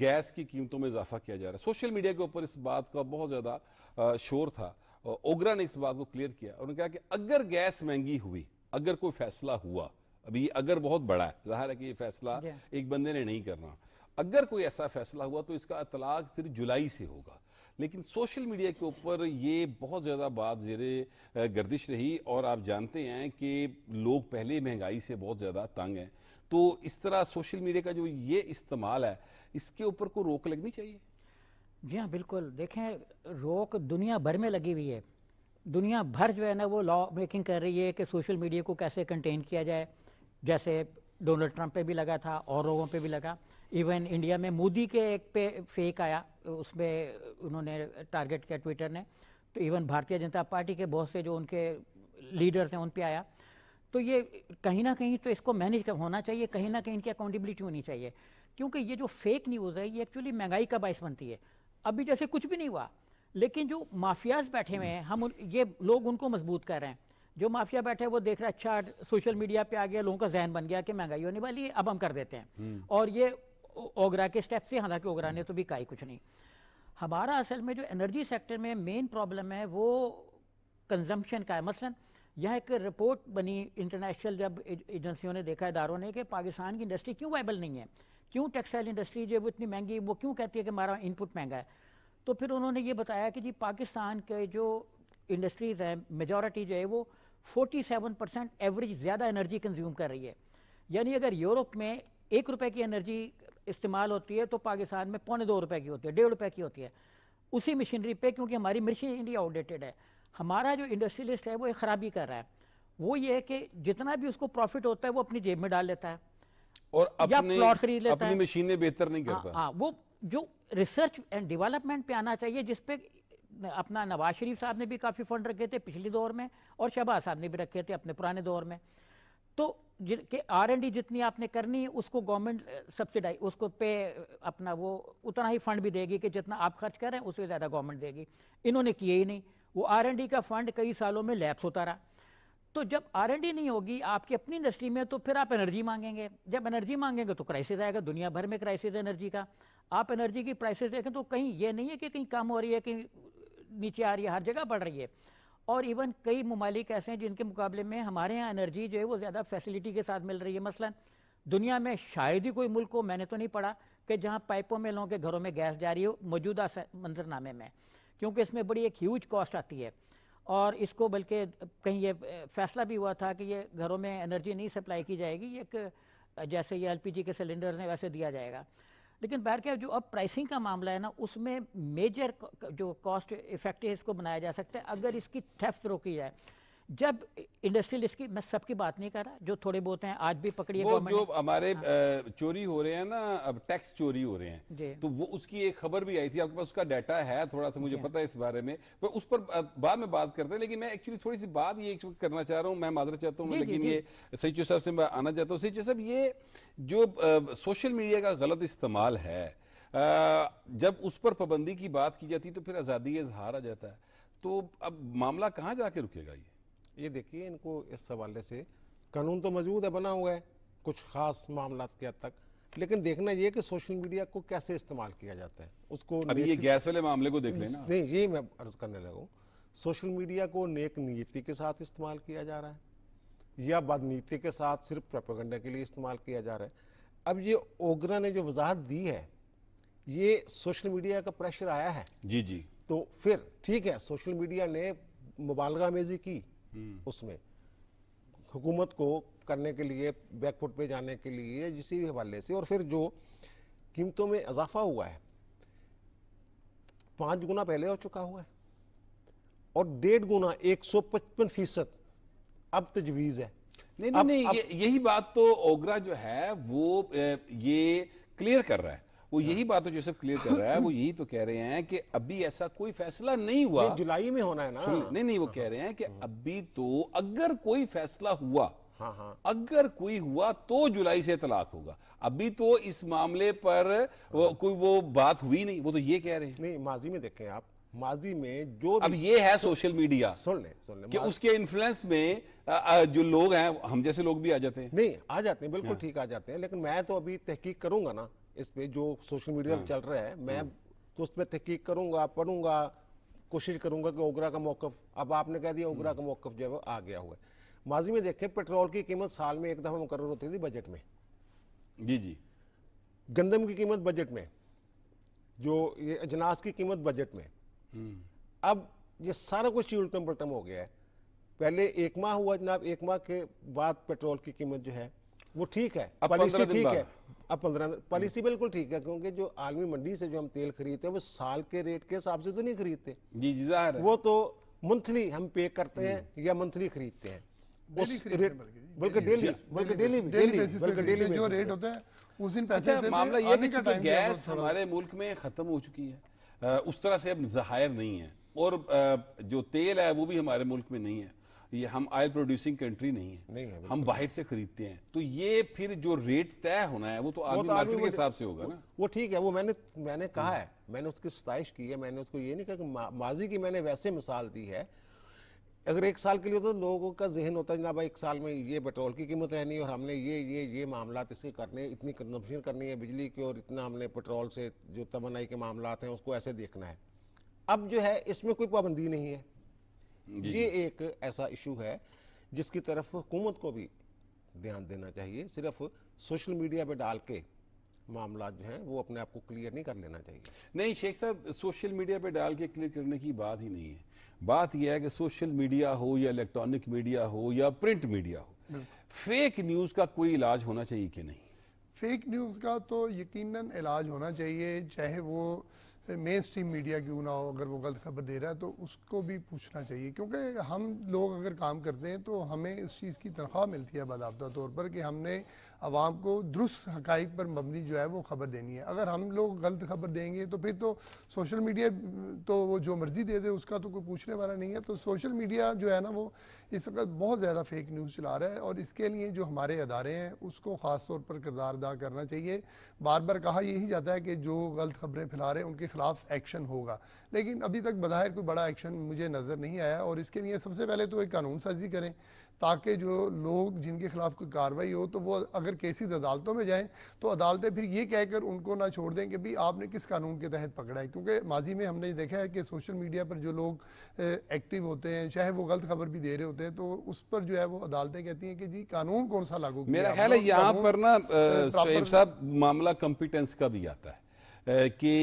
गैस की कीमतों में इजाफा किया जा रहा है सोशल मीडिया के ऊपर इस बात का बहुत ज़्यादा शोर था ओगरा ने इस बात को क्लियर किया उन्होंने कहा कि अगर गैस महंगी हुई अगर कोई फैसला हुआ अभी अगर बहुत बड़ा है जाहिर है कि ये फैसला एक बंदे ने नहीं करना अगर कोई ऐसा फैसला हुआ तो इसका अतलाक फिर जुलाई से होगा लेकिन सोशल मीडिया के ऊपर ये बहुत ज़्यादा बात जेर गर्दिश रही और आप जानते हैं कि लोग पहले महंगाई से बहुत ज़्यादा तंग हैं तो इस तरह सोशल मीडिया का जो ये इस्तेमाल है इसके ऊपर को रोक लगनी चाहिए जी हाँ बिल्कुल देखें रोक दुनिया भर में लगी हुई है दुनिया भर जो है ना वो लॉ मेकिंग कर रही है कि सोशल मीडिया को कैसे कंटेन किया जाए जैसे डोनाल्ड ट्रंप पे भी लगा था और लोगों पे भी लगा इवन इंडिया में मोदी के एक पे फेक आया उसमें उन्होंने टारगेट किया ट्विटर ने तो इवन भारतीय जनता पार्टी के बहुत से जो उनके लीडर्स हैं उन पर आया तो ये कहीं ना कहीं तो इसको मैनेज होना चाहिए कहीं ना कहीं इनकी अकाउंटेबिलिटी होनी चाहिए क्योंकि ये जो फेक न्यूज़ है ये एक्चुअली महंगाई का बायस बनती है अभी जैसे कुछ भी नहीं हुआ लेकिन जो माफियाज बैठे हुए हैं हम ये लोग उनको मजबूत कर रहे हैं जो माफिया बैठे वो देख रहे अच्छा सोशल मीडिया पे आ गया लोगों का जहन बन गया कि महंगाई होने वाली अब हम कर देते हैं हम्म। और ये ओगरा के स्टेप से हालांकि ओगरा ने तो भी कहा कुछ नहीं हमारा असल में जो एनर्जी सेक्टर में मेन प्रॉब्लम है वो कंजम्पशन का है मसलन यह एक रिपोर्ट बनी इंटरनेशनल जब एजेंसियों ने देखा इदारों ने कि पाकिस्तान की इंडस्ट्री क्यों वाइबल नहीं है क्यों टेक्सटाइल इंडस्ट्री जो इतनी महंगी वो क्यों कहती है कि हमारा इनपुट महंगा है तो फिर उन्होंने ये बताया कि जी पाकिस्तान के जो इंडस्ट्रीज़ हैं मेजोरिटी जो है वो 47 परसेंट एवरेज ज़्यादा एनर्जी कंज्यूम कर रही है यानी अगर यूरोप में एक रुपए की एनर्जी इस्तेमाल होती है तो पाकिस्तान में पौने दो रुपए की होती है डेढ़ रुपए की होती है उसी मशीनरी पे क्योंकि हमारी मशीनरी आउटडेटेड है हमारा जो इंडस्ट्रियलिस्ट है वो एक ख़राबी कर रहा है वो ये है कि जितना भी उसको प्रॉफिट होता है वो अपनी जेब में डाल लेता है और प्लॉट खरीद लेता अपनी है मशीनें बेहतर नहीं करता हाँ, हाँ वो जो रिसर्च एंड डेवलपमेंट पे आना चाहिए जिसपे अपना नवाज शरीफ साहब ने भी काफ़ी फंड रखे थे पिछले दौर में और शहबाज साहब ने भी रखे थे अपने पुराने दौर में तो कि आर एंड डी जितनी आपने करनी है उसको गवर्नमेंट सब्सिडाइज उसको पे अपना वो उतना ही फंड भी देगी कि जितना आप खर्च कर रहे हैं उससे ज़्यादा गवर्नमेंट देगी इन्होंने किए ही नहीं वो आर एंड डी का फंड कई सालों में लैप्स होता रहा तो जब आर एंड डी नहीं होगी आपकी अपनी इंडस्ट्री में तो फिर आप एनर्जी मांगेंगे जब एनर्जी मांगेंगे तो क्राइसिस आएगा दुनिया भर में क्राइसिस है एनर्जी का आप एनर्जी की प्राइसेस देखें तो कहीं ये नहीं है कि कहीं कम हो रही है कहीं नीचे आ रही है हर जगह बढ़ रही है और इवन कई ममालिक ऐसे हैं जिनके मुकाबले में हमारे यहाँ एनर्जी जो है वो ज़्यादा फैसिलिटी के साथ मिल रही है मसलन दुनिया में शायद ही कोई मुल्क हो मैंने तो नहीं पढ़ा कि जहाँ पाइपों में लोगों के घरों में गैस जा रही हो मौजूदा मंजरनामे में क्योंकि इसमें बड़ी एक ह्यूज कॉस्ट आती है और इसको बल्कि कहीं ये फैसला भी हुआ था कि ये घरों में एनर्जी नहीं सप्लाई की जाएगी एक जैसे ये जी के सिलेंडर हैं वैसे दिया जाएगा लेकिन बहर क्या जो अब प्राइसिंग का मामला है ना उसमें मेजर जो कॉस्ट इफेक्टिव इसको बनाया जा सकता है अगर इसकी थेफ्ट रोकी जाए जब इंडस्ट्रियलिस्ट की मैं सबकी बात नहीं कर रहा जो थोड़े बहुत हैं आज भी पकड़िए जो हमारे हाँ। चोरी हो रहे हैं ना अब टैक्स चोरी हो रहे हैं तो वो उसकी एक खबर भी आई थी आपके पास उसका डाटा है थोड़ा सा मुझे पता है इस बारे में पर उस पर बाद में बात करते हैं लेकिन मैं एक्चुअली थोड़ी सी बात ये करना चाह रहा हूँ मैं माजरा चाहता हूँ लेकिन ये सचिव साहब से मैं आना चाहता हूँ सचिव साहब ये जो सोशल मीडिया का गलत इस्तेमाल है जब उस पर पाबंदी की बात की जाती है तो फिर आज़ादी इजहार आ जाता है तो अब मामला कहाँ जाके रुकेगा ये ये देखिए इनको इस हवाले से कानून तो मौजूद है बना हुआ है कुछ ख़ास मामला के हद तक लेकिन देखना ये कि सोशल मीडिया को कैसे इस्तेमाल किया जाता है उसको अभी ये गैस वाले मामले को देख लेना नहीं यही मैं अर्ज करने लगा हूँ सोशल मीडिया को नेक नीति के साथ इस्तेमाल किया जा रहा है या नीति के साथ सिर्फ प्रोपेगेंडा के लिए इस्तेमाल किया जा रहा है अब ये ओगरा ने जो वजाहत दी है ये सोशल मीडिया का प्रेशर आया है जी जी तो फिर ठीक है सोशल मीडिया ने मुबालगा मेजी की हम्म। उसमें हुकूमत को करने के लिए बैकफुट पे जाने के लिए इसी हवाले से और फिर जो कीमतों में इजाफा हुआ है पाँच गुना पहले हो चुका हुआ है और डेढ़ गुना एक सौ पचपन फीसद अब तजवीज़ है नहीं नहीं, अब, नहीं अब, यही बात तो ओगरा जो है वो ये क्लियर कर रहा है वो यही बात तो जो सब क्लियर कर रहा है वो यही तो कह रहे हैं कि अभी ऐसा कोई फैसला नहीं हुआ जुलाई में होना है ना नहीं नहीं वो हाँ, कह रहे हैं कि हाँ। अभी तो अगर कोई फैसला हुआ हाँ हाँ। अगर कोई हुआ तो जुलाई से तलाक होगा अभी तो इस मामले पर वो, हाँ। कोई वो बात हुई नहीं वो तो ये कह रहे हैं नहीं माजी में देखें आप माजी में जो अब ये है सोशल मीडिया सुन लें सुन लें कि उसके इन्फ्लुएंस में जो लोग हैं हम जैसे लोग भी आ जाते हैं नहीं आ जाते हैं बिल्कुल ठीक आ जाते हैं लेकिन मैं तो अभी तहकीक करूंगा ना इस पर जो सोशल मीडिया पर हाँ। चल रहा है मैं तो उस पर तहकीक करूँगा पढ़ूंगा कोशिश करूंगा कि ओगरा का मौक़ अब आपने कह दिया ओगरा हाँ। का मौक़ जो है आ गया हुआ है माजी में देखें पेट्रोल की कीमत साल में एक दफ़ा मुकर होती थी बजट में जी जी गंदम की कीमत बजट में जो ये अजनास की कीमत बजट में हम्म। अब ये सारा कुछ ही उल्टम पुलटम हो गया है पहले एक माह हुआ जनाब एक माह के बाद पेट्रोल की कीमत जो है वो ठीक है पॉलिसी ठीक है अब पंद्रह पॉलिसी हम्म। बिल्कुल ठीक है क्योंकि जो आलमी मंडी से जो हम तेल खरीदते हैं वो साल के रेट के हिसाब से तो नहीं खरीदते जी जी जाहिर वो तो मंथली हम पे करते हैं हम्म। या मंथली खरीदते हैं उस अच्छा, गैस हमारे मुल्क में ख़त्म हो चुकी है उस तरह से अब जाहिर नहीं है और जो तेल है वो भी हमारे मुल्क में नहीं है ये हम आयल प्रोड्यूसिंग कंट्री नहीं है नहीं है हम बाहर से खरीदते हैं तो ये फिर जो रेट तय होना है वो तो आर्मी तो मार्केट के हिसाब से होगा ना वो ठीक है वो मैंने मैंने कहा हम्म। है मैंने उसकी सताइश की है मैंने उसको ये नहीं कहा कि मा, माजी की मैंने वैसे मिसाल दी है अगर एक साल के लिए तो लोगों का जहन होता है जनाब एक साल में ये पेट्रोल की कीमत रहनी है और हमने ये ये ये मामला इसके करने इतनी कंजम्पशन करनी है बिजली की और इतना हमने पेट्रोल से जो तोानाई के मामला हैं उसको ऐसे देखना है अब जो है इसमें कोई पाबंदी नहीं है ये एक ऐसा इशू है जिसकी तरफ हुकूमत को भी ध्यान देना चाहिए सिर्फ सोशल मीडिया पे डाल के मामला जो है वो अपने आप को क्लियर नहीं कर लेना चाहिए नहीं शेख साहब सोशल मीडिया पे डाल के क्लियर करने की बात ही नहीं है बात यह है कि सोशल मीडिया हो या इलेक्ट्रॉनिक मीडिया हो या प्रिंट मीडिया हो फेक न्यूज़ का कोई इलाज होना चाहिए कि नहीं फेक न्यूज़ का तो यकीनन इलाज होना चाहिए चाहे वो मेन स्ट्रीम मीडिया क्यों ना हो अगर वो गलत खबर दे रहा है तो उसको भी पूछना चाहिए क्योंकि हम लोग अगर काम करते हैं तो हमें उस चीज़ की तनख्वाह मिलती है बाबा तौर पर कि हमने आवाम को दुरुस्त हक पर मबनी जो है वो खबर देनी है अगर हम लोग गलत खबर देंगे तो फिर तो सोशल मीडिया तो वो जो मर्ज़ी दे दे उसका तो कोई पूछने वाला नहीं है तो सोशल मीडिया जो है ना वो इस वक्त बहुत ज़्यादा फेक न्यूज़ चला रहा है और इसके लिए जो हमारे अदारे हैं उसको ख़ास तौर पर किरदार अदा करना चाहिए बार बार कहा यही जाता है कि जो गलत खबरें फैला रहे हैं उनके ख़िलाफ़ एक्शन होगा लेकिन अभी तक बाहर कोई बड़ा एक्शन मुझे नज़र नहीं आया और इसके लिए सबसे पहले तो एक कानून साजी करें ताकि जो लोग जिनके खिलाफ कोई कार्रवाई हो तो वो अगर केसेस अदालतों में जाएं तो अदालतें फिर ये कहकर उनको ना छोड़ दें कि भाई आपने किस कानून के तहत पकड़ा है क्योंकि माजी में हमने देखा है कि सोशल मीडिया पर जो लोग एक्टिव होते हैं चाहे वो गलत खबर भी दे रहे होते हैं तो उस पर जो है वो अदालतें कहती हैं कि जी कानून कौन सा लागू मेरा ख्याल है यहाँ पर ना साहब मामला कॉम्पिटेंस का भी आता है कि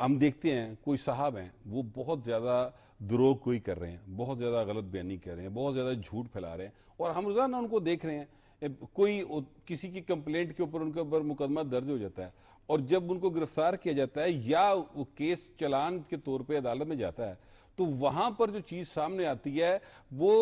हम देखते हैं कोई साहब हैं वो बहुत ज़्यादा द्रोह कोई कर रहे हैं बहुत ज़्यादा गलत बयानी कर रहे हैं बहुत ज़्यादा झूठ फैला रहे हैं और हम रोज़ाना उनको देख रहे हैं कोई किसी की कंप्लेंट के ऊपर उनके ऊपर मुकदमा दर्ज हो जाता है और जब उनको गिरफ्तार किया जाता है या वो केस चलान के तौर पे अदालत में जाता है तो वहां पर जो चीज सामने आती है वो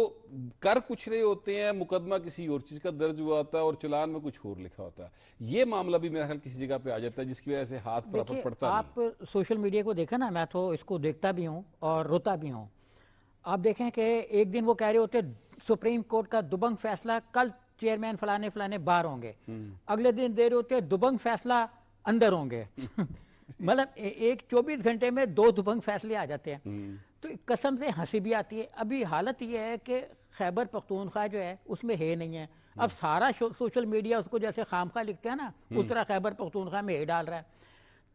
कर कुछ रहे होते हैं मुकदमा किसी और चीज का दर्ज हुआ होता है और चलान में कुछ और लिखा होता है ये मामला भी मेरा ख्याल किसी जगह पे आ जाता है जिसकी वजह से हाथ बराबर पड़ता है आप सोशल मीडिया को देखा ना मैं तो इसको देखता भी हूँ और रोता भी हूँ आप देखें कि एक दिन वो कह रहे होते सुप्रीम कोर्ट का दुबंग फैसला कल चेयरमैन फलाने फलाने बाहर होंगे हम्म। अगले दिन दे रहे होते दुबंग फैसला अंदर होंगे मतलब एक 24 घंटे में दो दुबंग फैसले आ जाते हैं हम्म। तो कसम से हंसी भी आती है अभी हालत ये है कि खैबर पख्तूनख्वा जो है उसमें है नहीं है अब हम्म। सारा सोशल मीडिया उसको जैसे खाम खा लिखते हैं ना हम्म। उस तरह खैबर पख्तूनख्वा में है डाल रहा है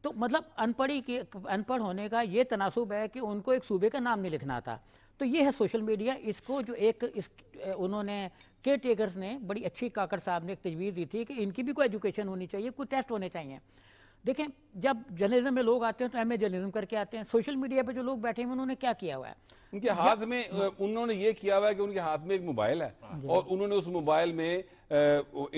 तो मतलब अनपढ़ी की अनपढ़ होने का ये तनासब है कि उनको एक सूबे का नाम नहीं लिखना था तो ये है सोशल मीडिया इसको जो एक इस उन्होंने केयर टेकर्स ने बड़ी अच्छी काकड़ साहब ने एक तजवीज़ दी थी कि इनकी भी कोई एजुकेशन होनी चाहिए कोई टेस्ट होने चाहिए देखें जब जर्नलिज्म में लोग आते हैं तो एमए जर्नलिज्म करके आते हैं सोशल मीडिया पे जो लोग बैठे हैं उन्होंने क्या किया हुआ है उनके हाथ में उन्होंने ये किया हुआ है कि उनके हाथ में एक मोबाइल है हाँ और उन्होंने उस मोबाइल में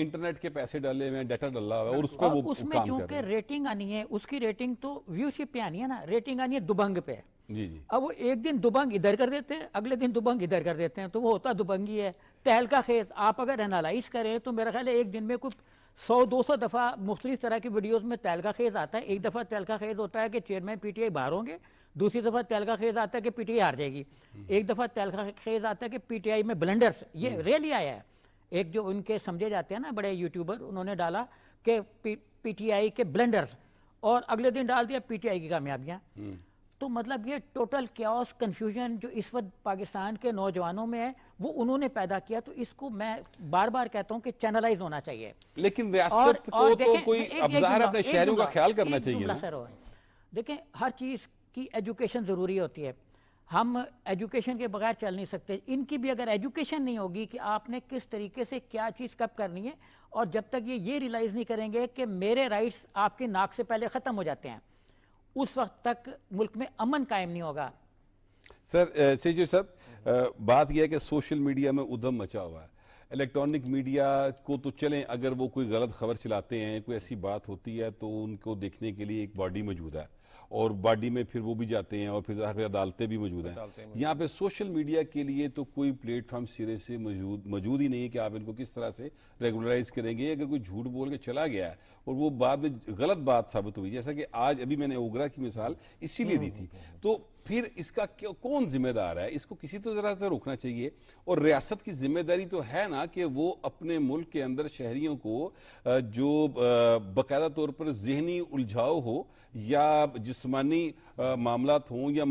इंटरनेट के पैसे डाले हुए डाटा डाला हुआ है और उसको वो उसमें क्योंकि रेटिंग आनी है उसकी रेटिंग तो व्यूशिप पे आनी है ना रेटिंग आनी है दुबंग पे जी जी अब वो एक दिन दुबंग इधर कर देते हैं अगले दिन दुबंग इधर कर देते हैं तो वो होता दुबंगी है तहलका खेज आप अगर एनालाइज करें तो मेरा ख्याल है एक दिन में कुछ सौ दो सौ दफ़ा मुख्तलिफ तरह की वीडियोज़ में तैलका खेज आता है एक दफ़ा तैलका खेज होता है कि चेयरमैन पी टी आई बाहर होंगे दूसरी दफ़ा तैलका खेज आता है कि पी टी आई हार जाएगी हम्म। एक दफ़ा तैलका खेज आता है कि पी टी आई में ब्लेंडर्स ये रेली हम्म। आया है एक जो उनके समझे जाते हैं ना बड़े यूट्यूबर उन्होंने डाला कि पी टी आई के ब्लेंडर्स और अगले दिन डाल दिया पी टी आई की कामयाबियाँ हम्म। तो मतलब ये टोटल क्योस कन्फ्यूजन जो इस वक्त पाकिस्तान के नौजवानों में है वो उन्होंने पैदा किया तो इसको मैं बार बार कहता हूँ कि चैनलाइज होना चाहिए लेकिन रियासत को तो कोई अपने शहरों का ख्याल करना चाहिए देखें हर चीज़ की एजुकेशन ज़रूरी होती है हम एजुकेशन के बगैर चल नहीं सकते इनकी भी अगर एजुकेशन नहीं होगी कि आपने किस तरीके से क्या चीज़ कब करनी है और जब तक ये ये रियलाइज़ नहीं करेंगे कि मेरे राइट्स आपके नाक से पहले ख़त्म हो जाते हैं उस वक्त तक मुल्क में अमन कायम नहीं होगा सर चेजू सर बात यह है कि सोशल मीडिया में उधम मचा हुआ है इलेक्ट्रॉनिक मीडिया को तो चलें अगर वो कोई गलत खबर चलाते हैं कोई ऐसी बात होती है तो उनको देखने के लिए एक बॉडी मौजूद है और बॉडी में फिर वो भी जाते हैं और फिर जाहिर अदालतें भी मौजूद हैं यहाँ पे सोशल मीडिया के लिए तो कोई प्लेटफॉर्म सिरे से मौजूद मौजूद ही नहीं है कि आप इनको किस तरह से रेगुलराइज करेंगे अगर कोई झूठ बोल के चला गया और वो बाद में गलत बात साबित हुई जैसा कि आज अभी मैंने ओगरा की मिसाल इसीलिए दी थी हम्म, हम्म, हम्म, तो फिर इसका कौन जिम्मेदार है इसको किसी तो ज़रा से रोकना चाहिए और रियासत की जिम्मेदारी तो है ना कि वो अपने मुल्क के अंदर शहरीों को जो बाकायदा तौर पर जहनी उलझाव हो या जिसमानी मामला हों या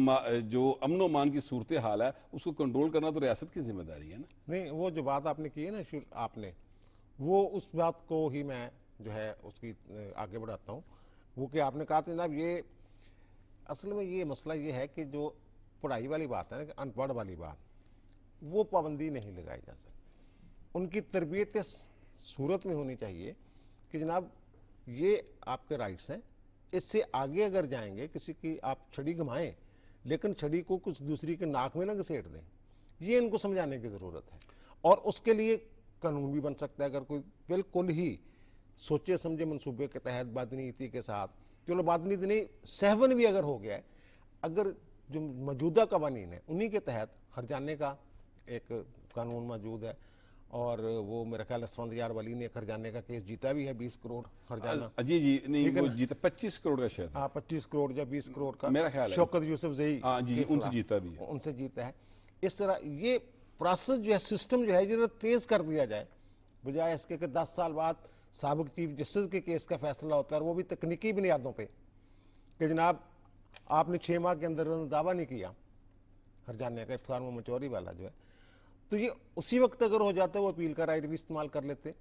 जो अमन मान की सूरत हाल है उसको कंट्रोल करना तो रियासत की जिम्मेदारी है ना नहीं वो जो बात आपने की है ना आपने वो उस बात को ही मैं जो है उसकी आगे बढ़ाता हूँ वो कि आपने कहा था जनाब ये असल में ये मसला ये है कि जो पढ़ाई वाली बात है ना कि अनपढ़ वाली बात वो पाबंदी नहीं लगाई जा सकती उनकी तरबियत सूरत में होनी चाहिए कि जनाब ये आपके राइट्स हैं इससे आगे अगर जाएंगे किसी की आप छड़ी घुमाएं लेकिन छड़ी को कुछ दूसरी के नाक में ना घसीट दें ये इनको समझाने की ज़रूरत है और उसके लिए कानून भी बन सकता है अगर कोई बिल्कुल ही सोचे समझे मंसूबे के तहत बदनीति के साथ चलो बात नहीं इतनी सहवन भी अगर हो गया है अगर जो मौजूदा कवानीन है उन्हीं के तहत हरजाने का एक कानून मौजूद है और वो मेरा ख्याल असवंत यार वली ने खरजाने का केस जीता भी है बीस करोड़ खरजाना जी जी नहीं वो जीता पच्चीस करोड़ का शायद हाँ पच्चीस करोड़ या बीस करोड़ का मेरा ख्याल शौकत यूसुफ जई हाँ, जी उनसे जीता भी है उनसे जीता है इस तरह ये प्रोसेस जो है सिस्टम जो है जिन्हें तेज कर दिया जाए बजाय इसके कि दस साल बाद सबक चीफ जस्टिस के केस का फैसला होता है वो भी तकनीकी बुनियादों पर कि जनाब आपने छः माह के अंदर दावा नहीं किया हरजाने का इफ्तार में मचौरी वाला जो है तो ये उसी वक्त अगर हो जाता वो अपील का राइट भी इस्तेमाल कर लेते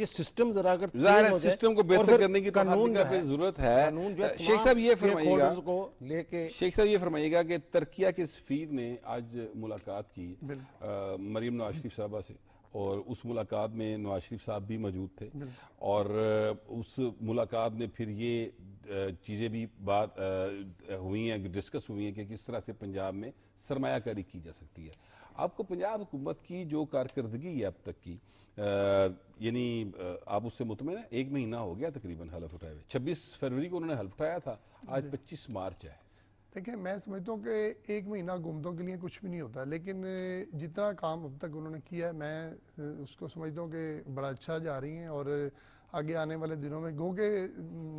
ये सिस्टम जरा अगर सिस्टम को बेहतर करने की तो कानून का जरूरत है शेख साहब ये फरमाइएगा को लेके शेख साहब ये फरमाइएगा कि तरकिया के सफीर ने आज मुलाकात की मरीम नवाज शरीफ साहबा से और उस मुलाकात में नवाज शरीफ साहब भी मौजूद थे और उस मुलाकात में फिर ये चीज़ें भी बात हुई हैं डिस्कस हुई हैं कि किस तरह से पंजाब में सरमाकारी की जा सकती है आपको पंजाब हुकूमत की जो कारकर्दगी है अब तक की यानी आप उससे मुतमिन एक महीना हो गया तकरीबन हल्फ उठाए हुए छब्बीस फरवरी को उन्होंने हल्फ उठाया था आज पच्चीस मार्च है देखिए मैं समझता हूँ कि एक महीना गुमदों के लिए कुछ भी नहीं होता लेकिन जितना काम अब तक उन्होंने किया है मैं उसको समझता हूँ कि बड़ा अच्छा जा रही हैं और आगे आने वाले दिनों में क्योंकि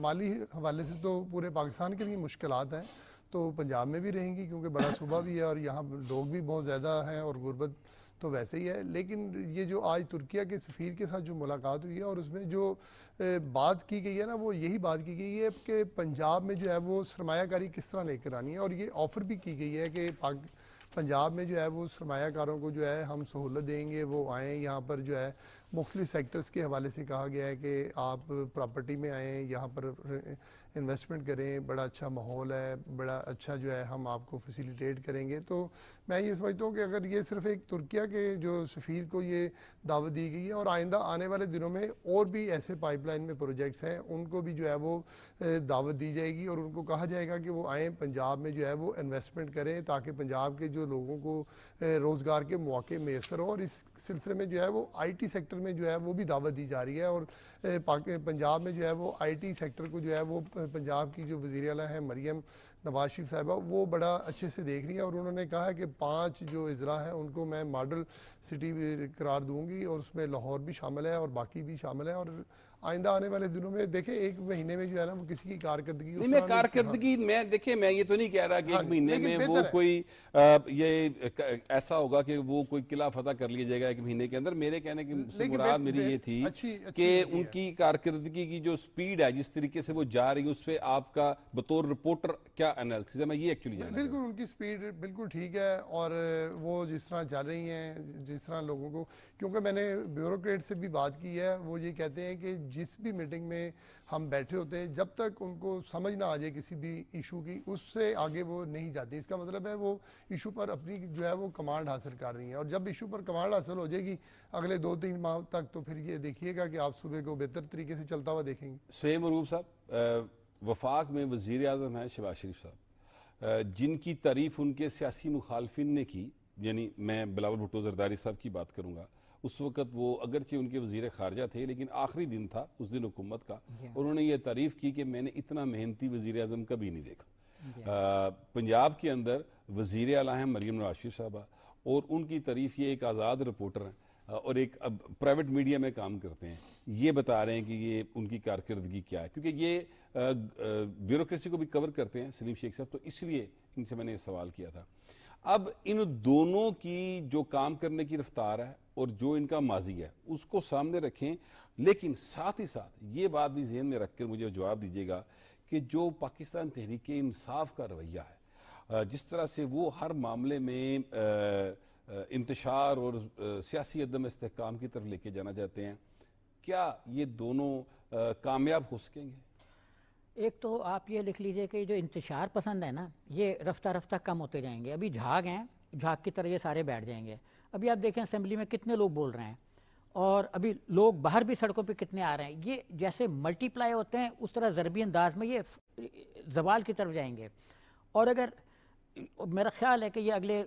माली हवाले से तो पूरे पाकिस्तान के लिए मुश्किल हैं तो पंजाब में भी रहेंगी क्योंकि बड़ा सूबा भी है और यहाँ लोग भी बहुत ज़्यादा हैं और गुर्बत तो वैसे ही है लेकिन ये जो आज तुर्किया के सफ़ीर के साथ जो मुलाकात हुई है और उसमें जो बात की गई है ना वो यही बात की गई है कि पंजाब में जो है वो सरमाकारी किस तरह लेकर आनी है और ये ऑफ़र भी की गई है कि पंजाब में जो है वो सरमाकारों को जो है हम सहूलत देंगे वो आएँ यहाँ पर जो है मुख्तु सेक्टर्स के हवाले से कहा गया है कि आप प्रॉपर्टी में आएँ यहाँ पर इन्वेस्टमेंट करें बड़ा अच्छा माहौल है बड़ा अच्छा जो है हम आपको फैसिलिटेट करेंगे तो मैं ये समझता हूँ कि अगर ये सिर्फ एक तुर्किया के जो सफ़ीर को ये दावत दी गई है और आइंदा आने वाले दिनों में और भी ऐसे पाइपलाइन में प्रोजेक्ट्स हैं उनको भी जो है वो दावत दी जाएगी और उनको कहा जाएगा कि वो आएँ पंजाब में जो है वो इन्वेस्टमेंट करें ताकि पंजाब के जो लोगों को रोज़गार के मौके मैसर हों और इस सिलसिले में जो है वो आई टी सेक्टर में जो है वो भी दावत दी जा रही है और पंजाब में जो है वो आई टी सेक्टर को जो है वो पंजाब की जो वज़ी अल है मरियम नवाज शरीफ साहिबा वो बड़ा अच्छे से देख रही हैं और उन्होंने कहा है कि पाँच जो इज़रा हैं उनको मैं मॉडल सिटी करार दूँगी और उसमें लाहौर भी शामिल है और बाकी भी शामिल है और आइंदा आने वाले दिनों में देखे एक महीने में जो है ना वो किसी की कारकर्दगी नहीं मैं कारकर्दगी मैं देखे मैं ये तो नहीं कह रहा कि हाँ, एक महीने में वो कोई आ, ये ऐसा होगा कि वो कोई किला फतह कर लिया जाएगा एक महीने के अंदर मेरे कहने की मुराद मेरी ये थी कि उनकी कारकर्दगी की जो स्पीड है जिस तरीके से वो जा रही है उस पर आपका बतौर रिपोर्टर क्या एनालिसिस है मैं ये एक्चुअली बिल्कुल उनकी स्पीड बिल्कुल ठीक है और वो जिस तरह जा रही है जिस तरह लोगों को क्योंकि मैंने ब्यूरोक्रेट से भी बात की है वो ये कहते हैं कि जिस भी मीटिंग में हम बैठे होते हैं जब तक उनको समझ ना आ जाए किसी भी इशू की उससे आगे वो नहीं जाते इसका मतलब है वो इशू पर अपनी जो है वो कमांड हासिल कर रही हैं और जब इशू पर कमांड हासिल हो जाएगी अगले दो तीन माह तक तो फिर ये देखिएगा कि आप सूबे को बेहतर तरीके से चलता हुआ देखेंगे सेम मरूब साहब वफाक में वजीर अजम है शबाज शरीफ साहब जिनकी तारीफ उनके सियासी मुखालफिन ने की यानी मैं बिलावल भुट्टो जरदारी साहब की बात करूँगा उस वक़्त वो अगरचे उनके वजीर खारजा थे लेकिन आखिरी दिन था उस दिन हुकूमत का और उन्होंने ये तारीफ़ की कि मैंने इतना मेहनती वजीर अजम कभी नहीं देखा पंजाब के अंदर वजीर अला हैं मरीम नवाज साहबा और उनकी तारीफ़ ये एक आज़ाद रिपोर्टर हैं और एक अब प्राइवेट मीडिया में काम करते हैं ये बता रहे हैं कि ये उनकी कारकर्दगी क्या है क्योंकि ये ब्यूरोक्रेसी को भी कवर करते हैं सलीम शेख साहब तो इसलिए इनसे मैंने सवाल किया था अब इन दोनों की जो काम करने की रफ्तार है और जो इनका माजी है उसको सामने रखें लेकिन साथ ही साथ ये बात भी जहन में रख कर मुझे जवाब दीजिएगा कि जो पाकिस्तान तहरीक इंसाफ का रवैया है जिस तरह से वो हर मामले में इंतशार और सियासी अदम इसकाम की तरफ लेके जाना चाहते हैं क्या ये दोनों कामयाब हो सकेंगे एक तो आप ये लिख लीजिए कि जो इंतशार पसंद है ना ये रफ्ता रफ्ता कम होते जाएंगे अभी झाग हैं झाग की तरह ये सारे बैठ जाएंगे अभी आप देखें असेंबली में कितने लोग बोल रहे हैं और अभी लोग बाहर भी सड़कों पे कितने आ रहे हैं ये जैसे मल्टीप्लाई होते हैं उस तरह ज़रबी अंदाज में ये जवाल की तरफ जाएंगे और अगर मेरा ख्याल है कि ये अगले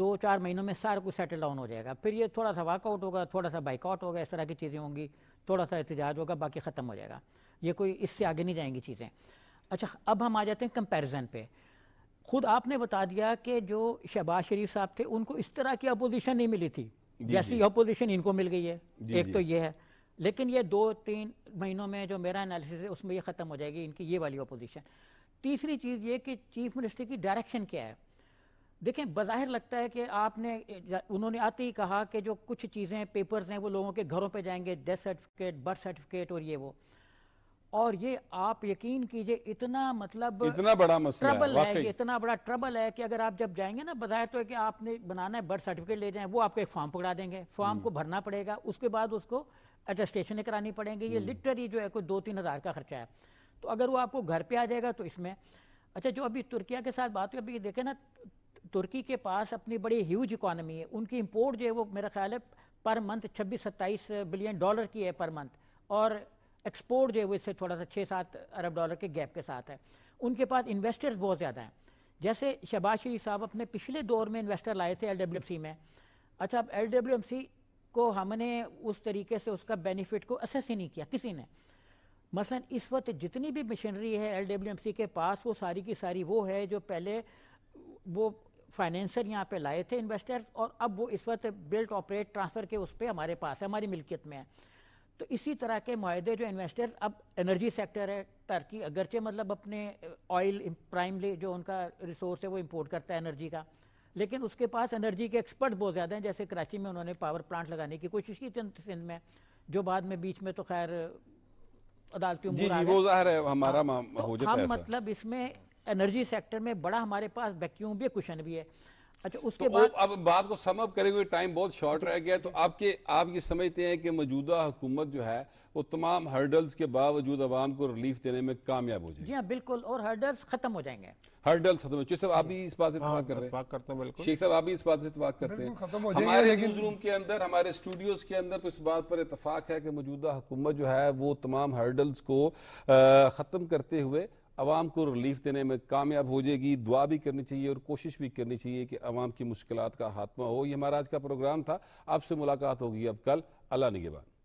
दो चार महीनों में सारा कुछ सेटल डाउन हो जाएगा फिर ये थोड़ा सा वाकआउट होगा थोड़ा सा बाइकआउट होगा इस तरह की चीज़ें होंगी थोड़ा सा एहतजाज होगा बाकी ख़त्म हो जाएगा ये कोई इससे आगे नहीं जाएंगी चीज़ें अच्छा अब हम आ जाते हैं कंपेरिजन पर खुद आपने बता दिया कि जो शहबाज शरीफ साहब थे उनको इस तरह की अपोजिशन नहीं मिली थी जैसी अपोजिशन इनको मिल गई है एक तो ये है लेकिन ये दो तीन महीनों में जो मेरा एनालिसिस है उसमें ये ख़त्म हो जाएगी इनकी ये वाली अपोजिशन तीसरी चीज़ ये कि चीफ मिनिस्टर की डायरेक्शन क्या है देखें बज़ाहिर लगता है कि आपने उन्होंने आते ही कहा कि जो कुछ चीज़ें पेपर्स हैं वो लोगों के घरों पे जाएंगे डेथ सर्टिफिकेट बर्थ सर्टिफिकेट और ये वो और ये आप यकीन कीजिए इतना मतलब इतना बड़ा मसला ट्रबल है, है कि इतना बड़ा ट्रबल है कि अगर आप जब जाएंगे ना बताया तो है कि आपने बनाना है बर्थ सर्टिफिकेट ले जाए वो आपको एक फॉर्म पकड़ा देंगे फॉर्म हम्म। को भरना पड़ेगा उसके बाद उसको एटेस्टेशन करानी पड़ेंगे ये लिटरली हम्म। जो है कोई दो तीन हज़ार का खर्चा है तो अगर वो आपको घर पर आ जाएगा तो इसमें अच्छा जो अभी तुर्किया के साथ बात हुई अभी देखें ना तुर्की के पास अपनी बड़ी ह्यूज इकोनॉमी है उनकी इम्पोर्ट जो है वो मेरा ख्याल है पर मंथ छब्बीस सत्ताईस बिलियन डॉलर की है पर मंथ और एक्सपोर्ट जो है वो इससे थोड़ा सा छः सात अरब डॉलर के गैप के साथ है उनके पास इन्वेस्टर्स बहुत ज़्यादा हैं जैसे शहबाज शरीफ साहब अपने पिछले दौर में इन्वेस्टर लाए थे एल में अच्छा अब एल को हमने उस तरीके से उसका बेनिफिट को असेस ही नहीं किया किसी ने मसलन इस वक्त जितनी भी मशीनरी है एल के पास वो सारी की सारी वो है जो पहले वो फाइनेंसर यहाँ पे लाए थे इन्वेस्टर्स और अब वो इस वक्त बिल्ट ऑपरेट ट्रांसफ़र के उस पर हमारे पास है हमारी मिल्कियत में है तो इसी तरह के माहे जो इन्वेस्टर्स अब एनर्जी सेक्टर है टर्की अगरचे मतलब अपने ऑयल प्राइमली जो उनका रिसोर्स है वो इम्पोर्ट करता है एनर्जी का लेकिन उसके पास एनर्जी के एक्सपर्ट बहुत ज़्यादा हैं जैसे कराची में उन्होंने पावर प्लांट लगाने की कोशिश की थी सिंध में जो बाद में बीच में तो खैर अदालती जी, जी, वो है हमारा हाँ, तो हम मतलब इसमें एनर्जी सेक्टर में बड़ा हमारे पास वैक्यूम भी है कुशन भी है अच्छा उसके तो बाद अब बात को समअप हुए टाइम बहुत शॉर्ट रह गया तो आपके आप ये समझते हैं कि मौजूदा हुकूमत जो है वो तमाम हर्डल्स के बावजूद आवाम को रिलीफ देने में कामयाब हो जाएगी जी हाँ बिल्कुल और हर्डल्स खत्म हो जाएंगे हर्डल्स खत्म हो साहब आप भी इस बात से इतफाक हाँ, कर रहे हैं शेख साहब आप भी इस बात से इतफाक करते हैं हमारे न्यूज रूम के अंदर हमारे स्टूडियोज के अंदर तो इस बात पर इतफाक है कि मौजूदा हुकूमत जो है वो तमाम हर्डल्स को ख़त्म करते हुए आवाम को रिलीफ देने में कामयाब हो जाएगी दुआ भी करनी चाहिए और कोशिश भी करनी चाहिए कि आवाम की मुश्किल का हात्मा हो ये हमारा आज का प्रोग्राम था आपसे मुलाकात होगी अब कल अल्लाह निगेबान